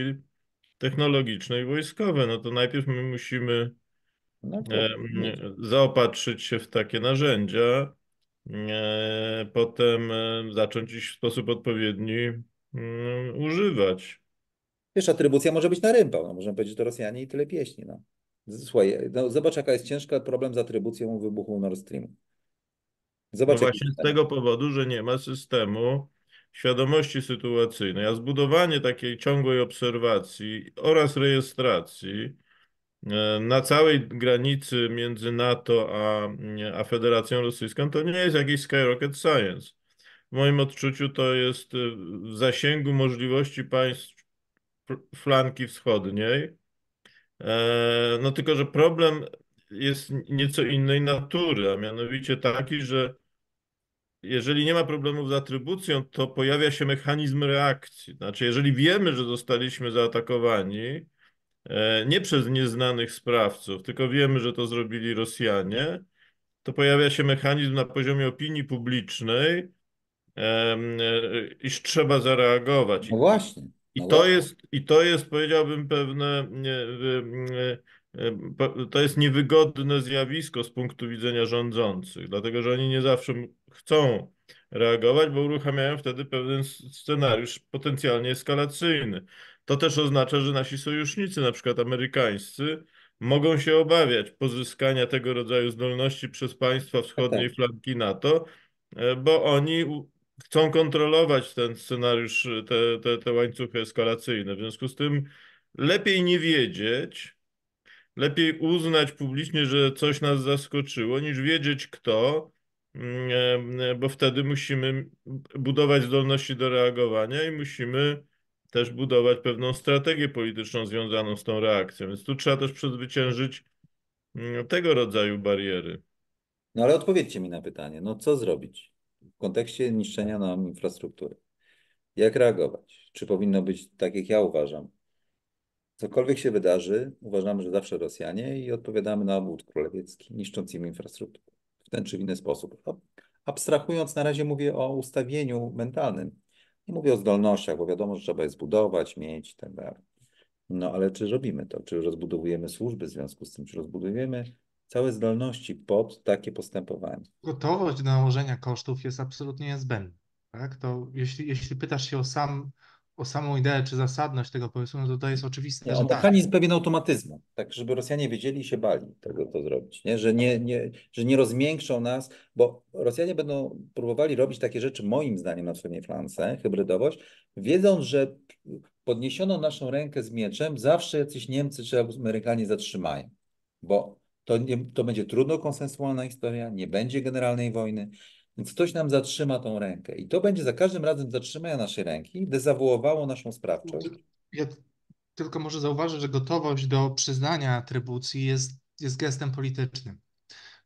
technologiczne i wojskowe. No to najpierw my musimy no to... E, zaopatrzyć się w takie narzędzia, e, potem e, zacząć ich w sposób odpowiedni mm, używać. Wiesz, atrybucja może być na rympał. No, możemy powiedzieć, że to Rosjanie i tyle pieśni. No. Słuchaj, no, zobacz jaka jest ciężka problem z atrybucją wybuchu Nord Streamu. Zobacz, no właśnie z tego powodu, że nie ma systemu świadomości sytuacyjnej, a zbudowanie takiej ciągłej obserwacji oraz rejestracji e, na całej granicy między NATO a, e, a Federacją Rosyjską to nie jest jakiś skyrocket science. W moim odczuciu to jest e, w zasięgu możliwości państw flanki wschodniej. No tylko, że problem jest nieco innej natury, a mianowicie taki, że jeżeli nie ma problemów z atrybucją, to pojawia się mechanizm reakcji. Znaczy, jeżeli wiemy, że zostaliśmy zaatakowani, e, nie przez nieznanych sprawców, tylko wiemy, że to zrobili Rosjanie, to pojawia się mechanizm na poziomie opinii publicznej, e, iż trzeba zareagować. No właśnie. No I to, właśnie. jest, I to jest, powiedziałbym, pewne e, to jest niewygodne zjawisko z punktu widzenia rządzących, dlatego że oni nie zawsze chcą reagować, bo uruchamiają wtedy pewien scenariusz potencjalnie eskalacyjny. To też oznacza, że nasi sojusznicy, na przykład amerykańscy, mogą się obawiać pozyskania tego rodzaju zdolności przez państwa tak, tak. wschodniej flanki NATO, e, bo oni chcą kontrolować ten scenariusz, te, te, te łańcuchy eskalacyjne. W związku z tym lepiej nie wiedzieć, Lepiej uznać publicznie, że coś nas zaskoczyło, niż wiedzieć kto, mm, e, mm, e, bo wtedy musimy budować zdolności do reagowania i musimy też budować pewną strategię polityczną związaną z tą reakcją. Więc tu trzeba też przezwyciężyć mm, tego rodzaju bariery. No ale odpowiedzcie mi na pytanie, no co zrobić w kontekście niszczenia nam infrastruktury? Jak reagować? Czy powinno być tak, jak ja uważam, Cokolwiek się wydarzy, uważamy, że zawsze Rosjanie i odpowiadamy na obwód królewiecki, niszcząc im infrastrukturę w ten czy inny sposób. Abstrahując, na razie mówię o ustawieniu mentalnym. Nie mówię o zdolnościach, bo wiadomo, że trzeba je zbudować, mieć itd. Tak no ale czy robimy to? Czy rozbudowujemy służby w związku z tym? Czy rozbudujemy całe zdolności pod takie postępowanie? Gotowość do nałożenia kosztów jest absolutnie niezbędna. Tak? To jeśli, jeśli pytasz się o sam o samą ideę czy zasadność tego pomysłu, no to to jest oczywiste. Nie, że tak. mechanizm pewien automatyzmu, tak żeby Rosjanie wiedzieli i się bali tego to zrobić, nie? Że, nie, nie, że nie rozmiększą nas, bo Rosjanie będą próbowali robić takie rzeczy, moim zdaniem, na wschodniej Flance, hybrydowość, wiedząc, że podniesiono naszą rękę z mieczem, zawsze jacyś Niemcy czy Amerykanie zatrzymają, bo to, nie, to będzie trudno konsensualna historia, nie będzie generalnej wojny. Więc ktoś nam zatrzyma tą rękę i to będzie za każdym razem zatrzymania naszej ręki dezawuowało naszą sprawczość. Ja tylko może zauważyć, że gotowość do przyznania atrybucji jest, jest gestem politycznym.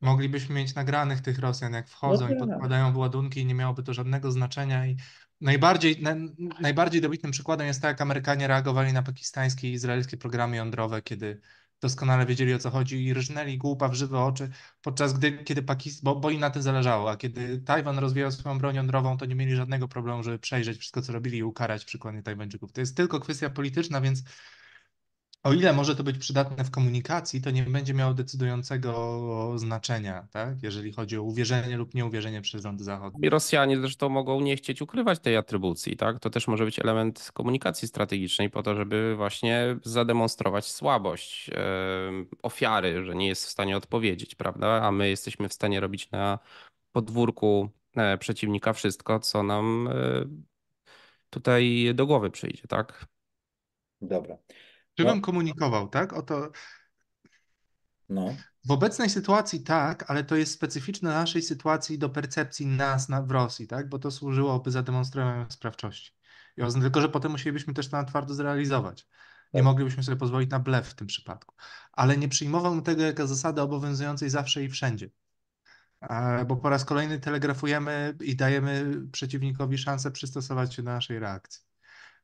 Moglibyśmy mieć nagranych tych Rosjan, jak wchodzą no, i podkładają ładunki i nie miałoby to żadnego znaczenia. I najbardziej, na, najbardziej dobitnym przykładem jest to, tak, jak Amerykanie reagowali na pakistańskie i izraelskie programy jądrowe, kiedy doskonale wiedzieli o co chodzi i rżnęli głupa w żywe oczy, podczas gdy kiedy Pakistan, bo, bo im na tym zależało, a kiedy Tajwan rozwijał swoją broń jądrową, to nie mieli żadnego problemu, żeby przejrzeć wszystko, co robili i ukarać przykładnie Tajwańczyków. To jest tylko kwestia polityczna, więc o ile może to być przydatne w komunikacji, to nie będzie miało decydującego znaczenia, tak? jeżeli chodzi o uwierzenie lub nieuwierzenie przez rząd zachodni. Rosjanie zresztą mogą nie chcieć ukrywać tej atrybucji. Tak? To też może być element komunikacji strategicznej po to, żeby właśnie zademonstrować słabość ofiary, że nie jest w stanie odpowiedzieć, prawda? a my jesteśmy w stanie robić na podwórku e, przeciwnika wszystko, co nam e, tutaj do głowy przyjdzie. tak? Dobra. Czy bym no. komunikował, tak? Oto. No. W obecnej sytuacji tak, ale to jest specyficzne naszej sytuacji do percepcji nas na, w Rosji, tak? Bo to służyłoby za demonstracją sprawczości. I tylko, że potem musielibyśmy też to na twardo zrealizować. Nie tak. moglibyśmy sobie pozwolić na blef w tym przypadku. Ale nie przyjmowałbym tego jako zasady obowiązującej zawsze i wszędzie. Bo po raz kolejny telegrafujemy i dajemy przeciwnikowi szansę przystosować się do naszej reakcji.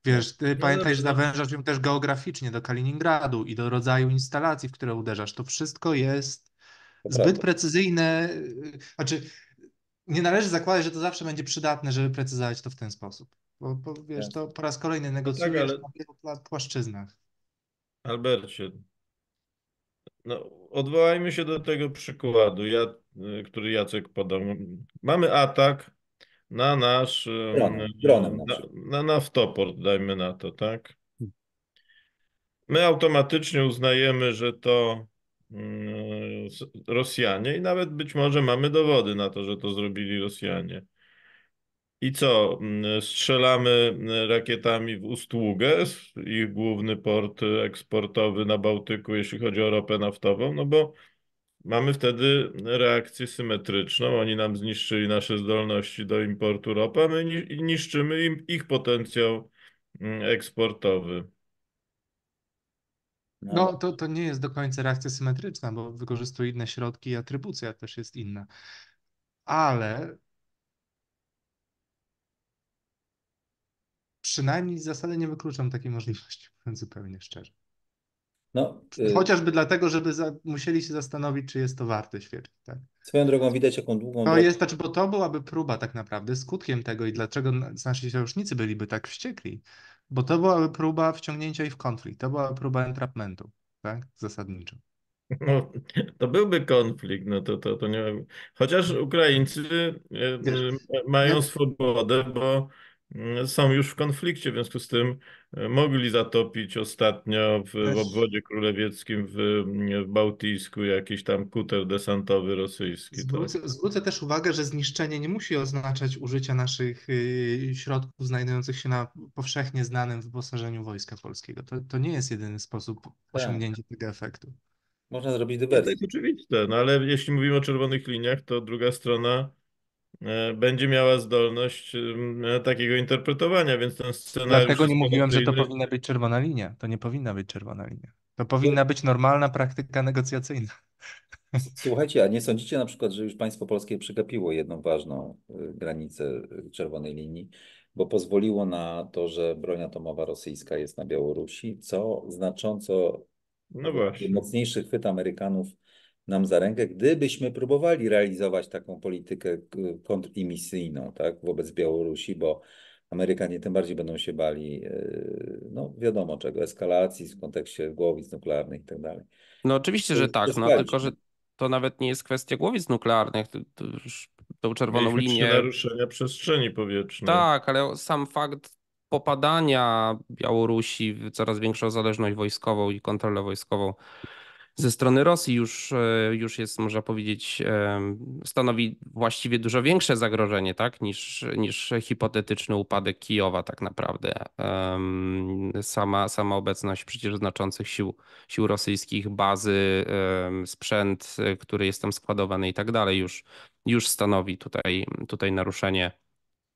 Wiesz, ty no pamiętaj, dobrze, że zawężasz ją też geograficznie do Kaliningradu i do rodzaju instalacji, w które uderzasz. To wszystko jest zbyt prawda. precyzyjne. Y, znaczy, nie należy zakładać, że to zawsze będzie przydatne, żeby precyzować to w ten sposób. Bo, bo wiesz, to po raz kolejny negocjujesz no tak, ale... na płaszczyznach. Albercie, no, odwołajmy się do tego przykładu, ja, y, który Jacek podał. Mamy atak, na nasz. Dronem, dronem na, na naftoport, dajmy na to, tak? Hmm. My automatycznie uznajemy, że to mm, Rosjanie i nawet być może mamy dowody na to, że to zrobili Rosjanie. I co? Mm, strzelamy mm, rakietami w Ustługę, ich główny port e, eksportowy na Bałtyku, jeśli chodzi o ropę naftową, no bo mamy wtedy reakcję symetryczną. Oni nam zniszczyli nasze zdolności do importu ropy, a my niszczymy im ich potencjał mm, eksportowy. No, no to, to nie jest do końca reakcja symetryczna, bo wykorzystuje inne środki i atrybucja też jest inna. Ale przynajmniej zasady nie wykluczam takiej możliwości, zupełnie szczerze. No, y, Chociażby dlatego, żeby za, musieli się zastanowić, czy jest to warte świeczki. Tak? Swoją drogą widać, jaką długą. No jest, znaczy, bo to byłaby próba tak naprawdę skutkiem tego i dlaczego nasi sojusznicy byliby tak wściekli. Bo to byłaby próba wciągnięcia ich w konflikt, to była próba entrapmentu, tak? Zasadniczo. No, to byłby konflikt, no to, to, to nie. Chociaż Ukraińcy y, y, mają swobodę, bo są już w konflikcie, w związku z tym e, mogli zatopić ostatnio w, w obwodzie królewieckim w, w Bałtyjsku jakiś tam kuter desantowy rosyjski. Tak? Zwrócę, zwrócę, też uwagę, że zniszczenie nie musi oznaczać użycia naszych y, środków znajdujących się na powszechnie znanym wyposażeniu Wojska Polskiego. To, to nie jest jedyny sposób tak. osiągnięcia tak. tego efektu. Można zrobić debelek. To jest oczywiste, no ale jeśli mówimy o czerwonych liniach, to druga strona E, będzie miała zdolność e, takiego interpretowania, więc ten scenariusz... Dlatego nie mówiłem, że to powinna być czerwona linia. To nie powinna być czerwona linia. To powinna być normalna praktyka negocjacyjna. Słuchajcie, a nie sądzicie na przykład, że już państwo polskie przegapiło jedną ważną y, granicę y, czerwonej linii, bo pozwoliło na to, że broń atomowa rosyjska jest na Białorusi, co znacząco no mocniejszy chwyt Amerykanów nam za rękę, gdybyśmy próbowali realizować taką politykę y, kontrimisyjną tak, wobec Białorusi, bo Amerykanie tym bardziej będą się bali, y, no wiadomo czego, eskalacji w kontekście głowic nuklearnych i tak dalej. No oczywiście, to, że tak, no, tylko że to nawet nie jest kwestia głowic nuklearnych, to, to już tą czerwoną Mieliśmy linię. naruszenia przestrzeni powietrznej. Tak, ale sam fakt popadania Białorusi w coraz większą zależność wojskową i kontrolę wojskową ze strony Rosji już, e, już jest, można powiedzieć, e, stanowi właściwie dużo większe zagrożenie tak, niż, niż hipotetyczny upadek Kijowa tak naprawdę. Sama, sama obecność przecież znaczących sił, sił rosyjskich, bazy, sprzęt, który jest tam składowany i tak dalej już, już stanowi tutaj, tutaj naruszenie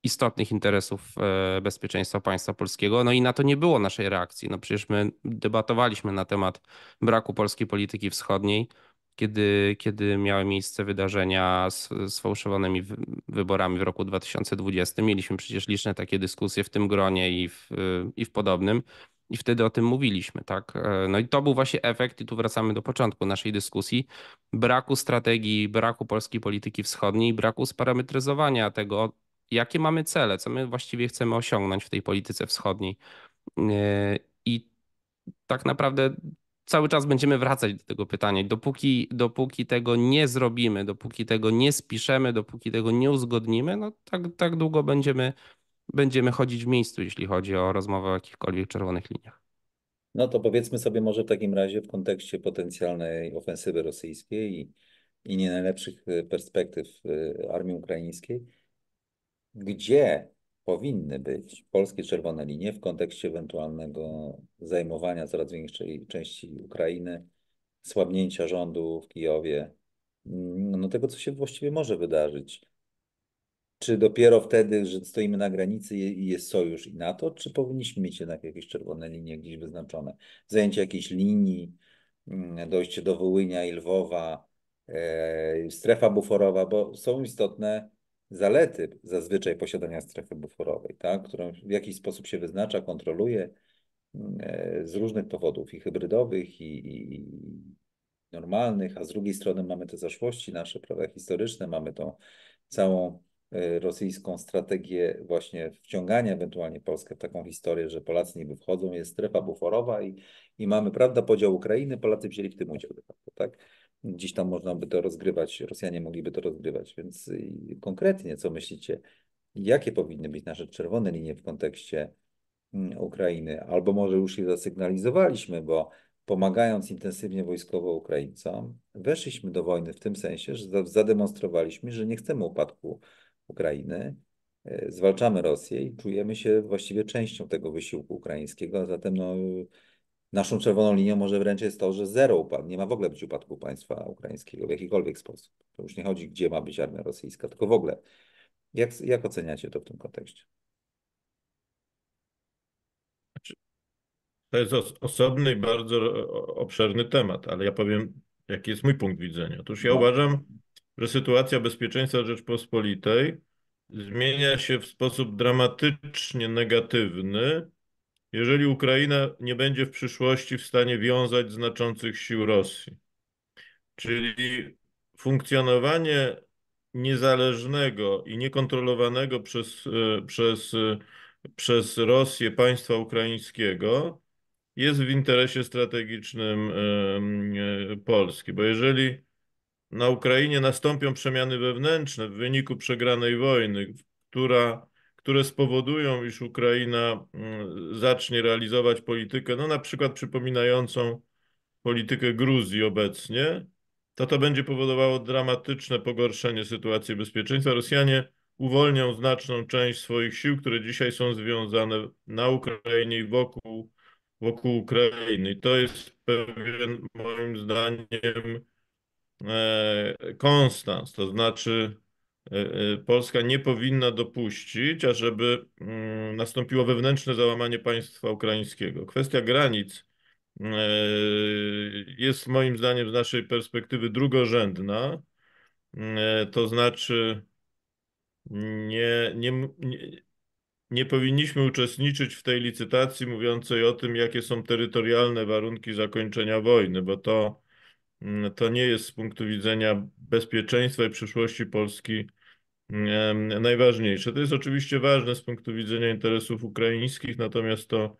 istotnych interesów e, bezpieczeństwa państwa polskiego. No i na to nie było naszej reakcji. No przecież my debatowaliśmy na temat braku polskiej polityki wschodniej, kiedy, kiedy miały miejsce wydarzenia z sfałszowanymi wyborami w roku 2020. Mieliśmy przecież liczne takie dyskusje w tym gronie i w, e, i w podobnym. I wtedy o tym mówiliśmy, tak? E, no i to był właśnie efekt, i tu wracamy do początku naszej dyskusji, braku strategii, braku polskiej polityki wschodniej, braku sparametryzowania tego, jakie mamy cele, co my właściwie chcemy osiągnąć w tej polityce wschodniej. Yy, I tak naprawdę cały czas będziemy wracać do tego pytania. Dopóki, dopóki tego nie zrobimy, dopóki tego nie spiszemy, dopóki tego nie uzgodnimy, no tak, tak długo będziemy, będziemy chodzić w miejscu, jeśli chodzi o rozmowę o jakichkolwiek czerwonych liniach. No to powiedzmy sobie może w takim razie w kontekście potencjalnej ofensywy rosyjskiej i, i nie najlepszych e, perspektyw e, armii ukraińskiej, gdzie powinny być polskie czerwone linie w kontekście ewentualnego zajmowania coraz większej części Ukrainy, słabnięcia rządu w Kijowie, mm, no tego, co się właściwie może wydarzyć. Czy dopiero wtedy, że stoimy na granicy i jest sojusz i NATO, czy powinniśmy mieć jednak jakieś czerwone linie gdzieś wyznaczone? Zajęcie jakiejś linii, mm, dojście do Wołynia i Lwowa, e, strefa buforowa, bo są istotne zalety zazwyczaj posiadania strefy buforowej, tak, którą w jakiś sposób się wyznacza, kontroluje mm, e, z różnych powodów i hybrydowych, i, i, normalnych, a z drugiej strony mamy te zaszłości nasze, prawda, historyczne, mamy tą całą e, rosyjską strategię właśnie wciągania ewentualnie Polskę w taką historię, że Polacy niby wchodzą, jest strefa buforowa i, i mamy, prawda, podział Ukrainy, Polacy wzięli w tym udział, tak? Dziś tam można by to rozgrywać, Rosjanie mogliby to rozgrywać. Więc y, konkretnie, co myślicie, jakie powinny być nasze czerwone linie w kontekście mm, Ukrainy? Albo może już je zasygnalizowaliśmy, bo pomagając intensywnie wojskowo Ukraińcom, weszliśmy do wojny w tym sensie, że zademonstrowaliśmy, że nie chcemy upadku Ukrainy, e, zwalczamy Rosję i czujemy się właściwie częścią tego wysiłku ukraińskiego, a zatem no, Naszą czerwoną linią może wręcz jest to, że zero upadł, nie ma w ogóle być upadku państwa ukraińskiego w jakikolwiek sposób. To już nie chodzi, gdzie ma być armia rosyjska, tylko w ogóle. Jak, jak oceniacie to w tym kontekście? To jest osobny i bardzo e, obszerny temat, ale ja powiem, jaki jest mój punkt widzenia. Otóż ja no. uważam, że sytuacja bezpieczeństwa Rzeczpospolitej zmienia się w sposób dramatycznie negatywny jeżeli Ukraina nie będzie w przyszłości w stanie wiązać znaczących sił Rosji. Czyli funkcjonowanie niezależnego i niekontrolowanego przez, e, przez, e, przez Rosję państwa ukraińskiego jest w interesie strategicznym e, Polski, bo jeżeli na Ukrainie nastąpią przemiany wewnętrzne w wyniku przegranej wojny, która które spowodują, iż Ukraina mm, zacznie realizować politykę, no na przykład przypominającą politykę Gruzji obecnie, to to będzie powodowało dramatyczne pogorszenie sytuacji bezpieczeństwa. Rosjanie uwolnią znaczną część swoich sił, które dzisiaj są związane na Ukrainie i wokół, wokół Ukrainy. to jest pewien, moim zdaniem, e, konstans, to znaczy E, e, Polska nie powinna dopuścić, ażeby mm, nastąpiło wewnętrzne załamanie państwa ukraińskiego. Kwestia granic e, jest moim zdaniem z naszej perspektywy drugorzędna, to znaczy nie, nie, nie powinniśmy uczestniczyć w tej licytacji mówiącej o tym, jakie są terytorialne warunki zakończenia wojny, bo to, mm, to nie jest z punktu widzenia bezpieczeństwa i przyszłości Polski najważniejsze. To jest oczywiście ważne z punktu widzenia interesów ukraińskich, natomiast to,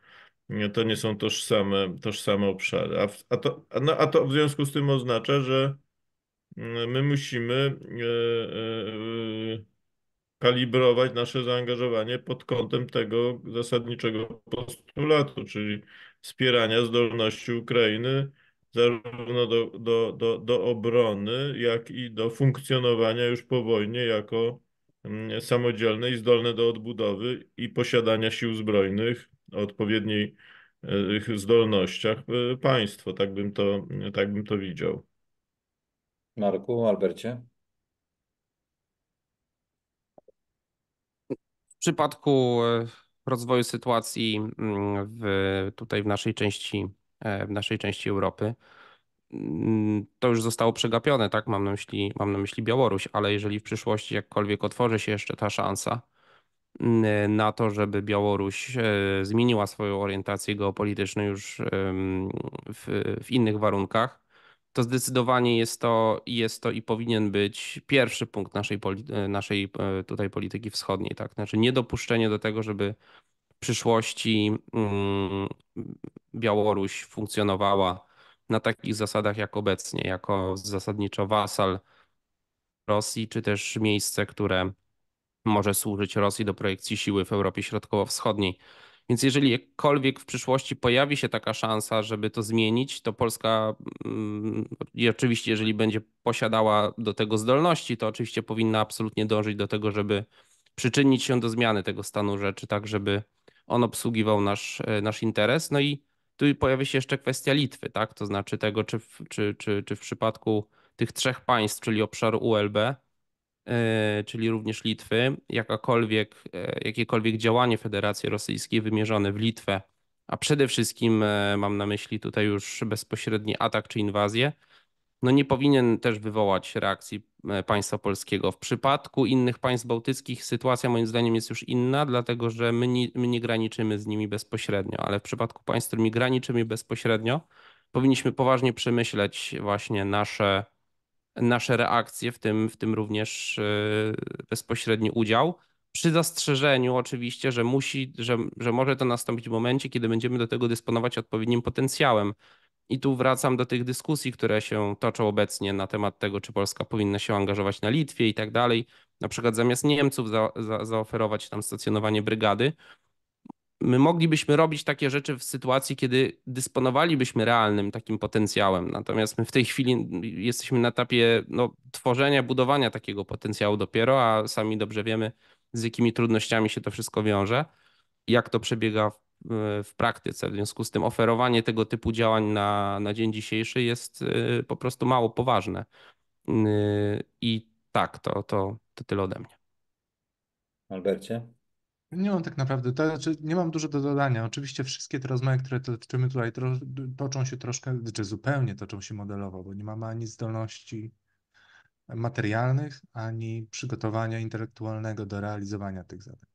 to nie są tożsame, tożsame obszary. A, a, to, no, a to w związku z tym oznacza, że mm, my musimy e, e, kalibrować nasze zaangażowanie pod kątem tego zasadniczego postulatu, czyli wspierania zdolności Ukrainy zarówno do, do, do, do obrony, jak i do funkcjonowania już po wojnie jako mm, samodzielne i zdolne do odbudowy i posiadania sił zbrojnych o odpowiednich e, zdolnościach e, państwo. Tak bym to, tak bym to widział. Marku, Albercie. W przypadku e, rozwoju sytuacji mm, w, tutaj w naszej części E, w naszej części Europy. Mm, to już zostało przegapione, tak? Mam na myśli, mam na myśli Białoruś, ale jeżeli w przyszłości jakkolwiek otworzy się jeszcze ta szansa mm, e, na to, żeby Białoruś e, zmieniła swoją orientację geopolityczną już w, w innych warunkach, to zdecydowanie jest to, jest to i powinien być pierwszy punkt naszej, naszej tutaj polityki wschodniej. Tak? Znaczy niedopuszczenie do tego, żeby przyszłości mm, Białoruś funkcjonowała na takich zasadach jak obecnie, jako zasadniczo wasal Rosji, czy też miejsce, które może służyć Rosji do projekcji siły w Europie Środkowo-Wschodniej. Więc jeżeli jakkolwiek w przyszłości pojawi się taka szansa, żeby to zmienić, to Polska mm, i oczywiście, jeżeli będzie posiadała do tego zdolności, to oczywiście powinna absolutnie dążyć do tego, żeby przyczynić się do zmiany tego stanu rzeczy, tak żeby on obsługiwał nasz, e, nasz interes. No i tu pojawia się jeszcze kwestia Litwy, tak? to znaczy tego, czy w, czy, czy, czy w przypadku tych trzech państw, czyli obszaru ULB, e, czyli również Litwy, jakakolwiek, e, jakiekolwiek działanie Federacji Rosyjskiej wymierzone w Litwę, a przede wszystkim mam na myśli tutaj już bezpośredni atak czy inwazję, no nie powinien też wywołać reakcji e, państwa polskiego. W przypadku innych państw bałtyckich sytuacja moim zdaniem jest już inna, dlatego że my nie, my nie graniczymy z nimi bezpośrednio, ale w przypadku państw, z którymi graniczymy bezpośrednio, powinniśmy poważnie przemyśleć właśnie nasze, nasze reakcje, w tym, w tym również e, bezpośredni udział. Przy zastrzeżeniu oczywiście, że musi, że, że może to nastąpić w momencie, kiedy będziemy do tego dysponować odpowiednim potencjałem i tu wracam do tych dyskusji, które się toczą obecnie na temat tego, czy Polska powinna się angażować na Litwie i tak dalej. Na przykład zamiast Niemców za, za, zaoferować tam stacjonowanie brygady, my moglibyśmy robić takie rzeczy w sytuacji, kiedy dysponowalibyśmy realnym takim potencjałem. Natomiast my w tej chwili jesteśmy na etapie no, tworzenia, budowania takiego potencjału dopiero, a sami dobrze wiemy, z jakimi trudnościami się to wszystko wiąże, jak to przebiega w praktyce. W związku z tym oferowanie tego typu działań na, na dzień dzisiejszy jest y, po prostu mało poważne. Y, I tak, to, to, to tyle ode mnie. Albercie? Nie mam tak naprawdę, to znaczy nie mam dużo do dodania. Oczywiście wszystkie te rozmowy, które toczymy tutaj, to, toczą się troszkę, czy znaczy zupełnie toczą się modelowo, bo nie mamy ani zdolności materialnych, ani przygotowania intelektualnego do realizowania tych zadań.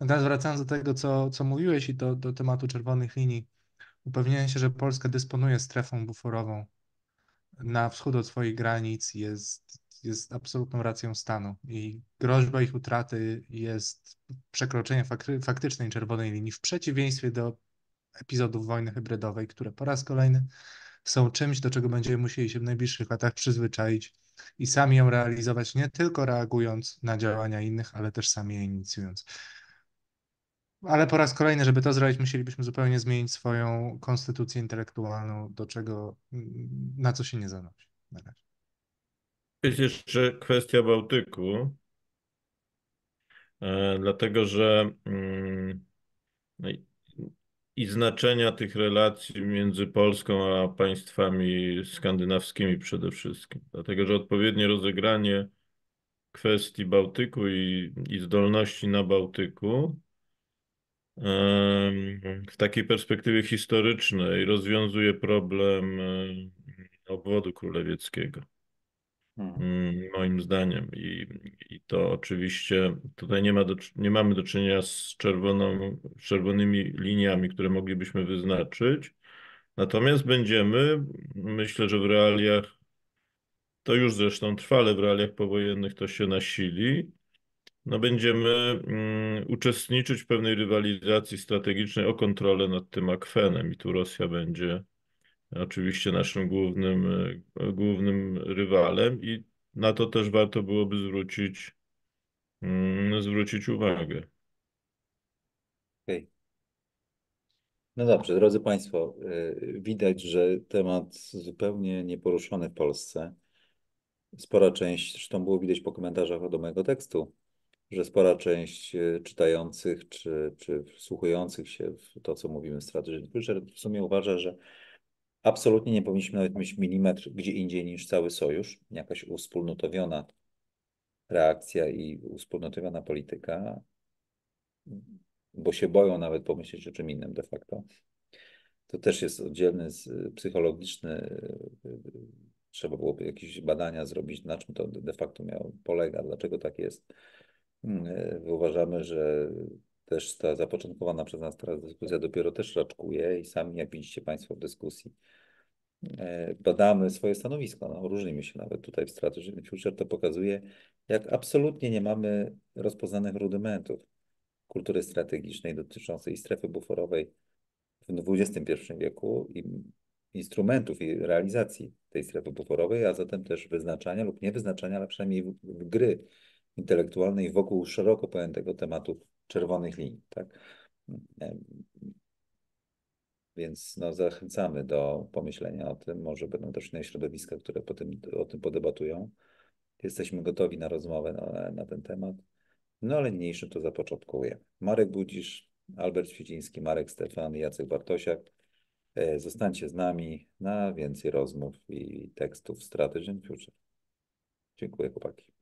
Natomiast no wracając do tego, co, co mówiłeś i do, do tematu czerwonych linii, upewniłem się, że Polska dysponuje strefą buforową na wschód od swoich granic, jest, jest absolutną racją stanu i groźba ich utraty jest przekroczeniem fakty, faktycznej czerwonej linii w przeciwieństwie do epizodów wojny hybrydowej, które po raz kolejny są czymś, do czego będziemy musieli się w najbliższych latach przyzwyczaić i sami ją realizować, nie tylko reagując na działania innych, ale też sami je inicjując ale po raz kolejny, żeby to zrobić, musielibyśmy zupełnie zmienić swoją konstytucję intelektualną, do czego, mm, na co się nie zanosi Jest jeszcze kwestia Bałtyku, e, dlatego że mm, no i znaczenia tych relacji między Polską a państwami skandynawskimi przede wszystkim, dlatego że odpowiednie rozegranie kwestii Bałtyku i, i zdolności na Bałtyku w takiej perspektywie historycznej rozwiązuje problem e, obwodu królewieckiego. Hmm. Mm, moim zdaniem. I, I to oczywiście tutaj nie, ma do, nie mamy do czynienia z czerwoną, czerwonymi liniami, które moglibyśmy wyznaczyć. Natomiast będziemy, myślę, że w realiach, to już zresztą trwale w realiach powojennych to się nasili, no będziemy mm, uczestniczyć w pewnej rywalizacji strategicznej o kontrolę nad tym akwenem i tu Rosja będzie oczywiście naszym głównym, e, głównym rywalem i na to też warto byłoby zwrócić, mm, zwrócić uwagę. Okay. No dobrze, drodzy Państwo, y, widać, że temat zupełnie nieporuszony w Polsce. Spora część, zresztą było widać po komentarzach do mojego tekstu, że spora część e, czytających czy, czy wsłuchujących się w to, co mówimy w Strategy w sumie uważa, że absolutnie nie powinniśmy nawet mieć milimetr gdzie indziej niż cały sojusz, jakaś uspólnotowiona reakcja i uspólnotowiona polityka, bo się boją nawet pomyśleć o czym innym de facto. To też jest oddzielny e, psychologiczny, e, trzeba byłoby jakieś badania zrobić, na czym to de facto miało polega, dlaczego tak jest. Y, uważamy, że też ta zapoczątkowana przez nas teraz dyskusja dopiero też raczkuje i sami, jak widzicie Państwo w dyskusji, y, badamy swoje stanowisko. No, różnimy się nawet tutaj w Strategy Future. To pokazuje, jak absolutnie nie mamy rozpoznanych rudymentów kultury strategicznej dotyczącej strefy buforowej w XXI wieku i instrumentów i realizacji tej strefy buforowej, a zatem też wyznaczania lub nie wyznaczania, ale przynajmniej gry intelektualnej wokół szeroko pojętego tematu czerwonych linii. Tak? Więc no, zachęcamy do pomyślenia o tym. Może będą też inne środowiska, które po tym, o tym podebatują. Jesteśmy gotowi na rozmowę na, na ten temat. No ale niniejszym to zapoczątkujemy. Marek Budzisz, Albert Świeciński, Marek Stefan, Jacek Bartosiak. E, zostańcie z nami na więcej rozmów i tekstów Strategy in Future. Dziękuję chłopaki.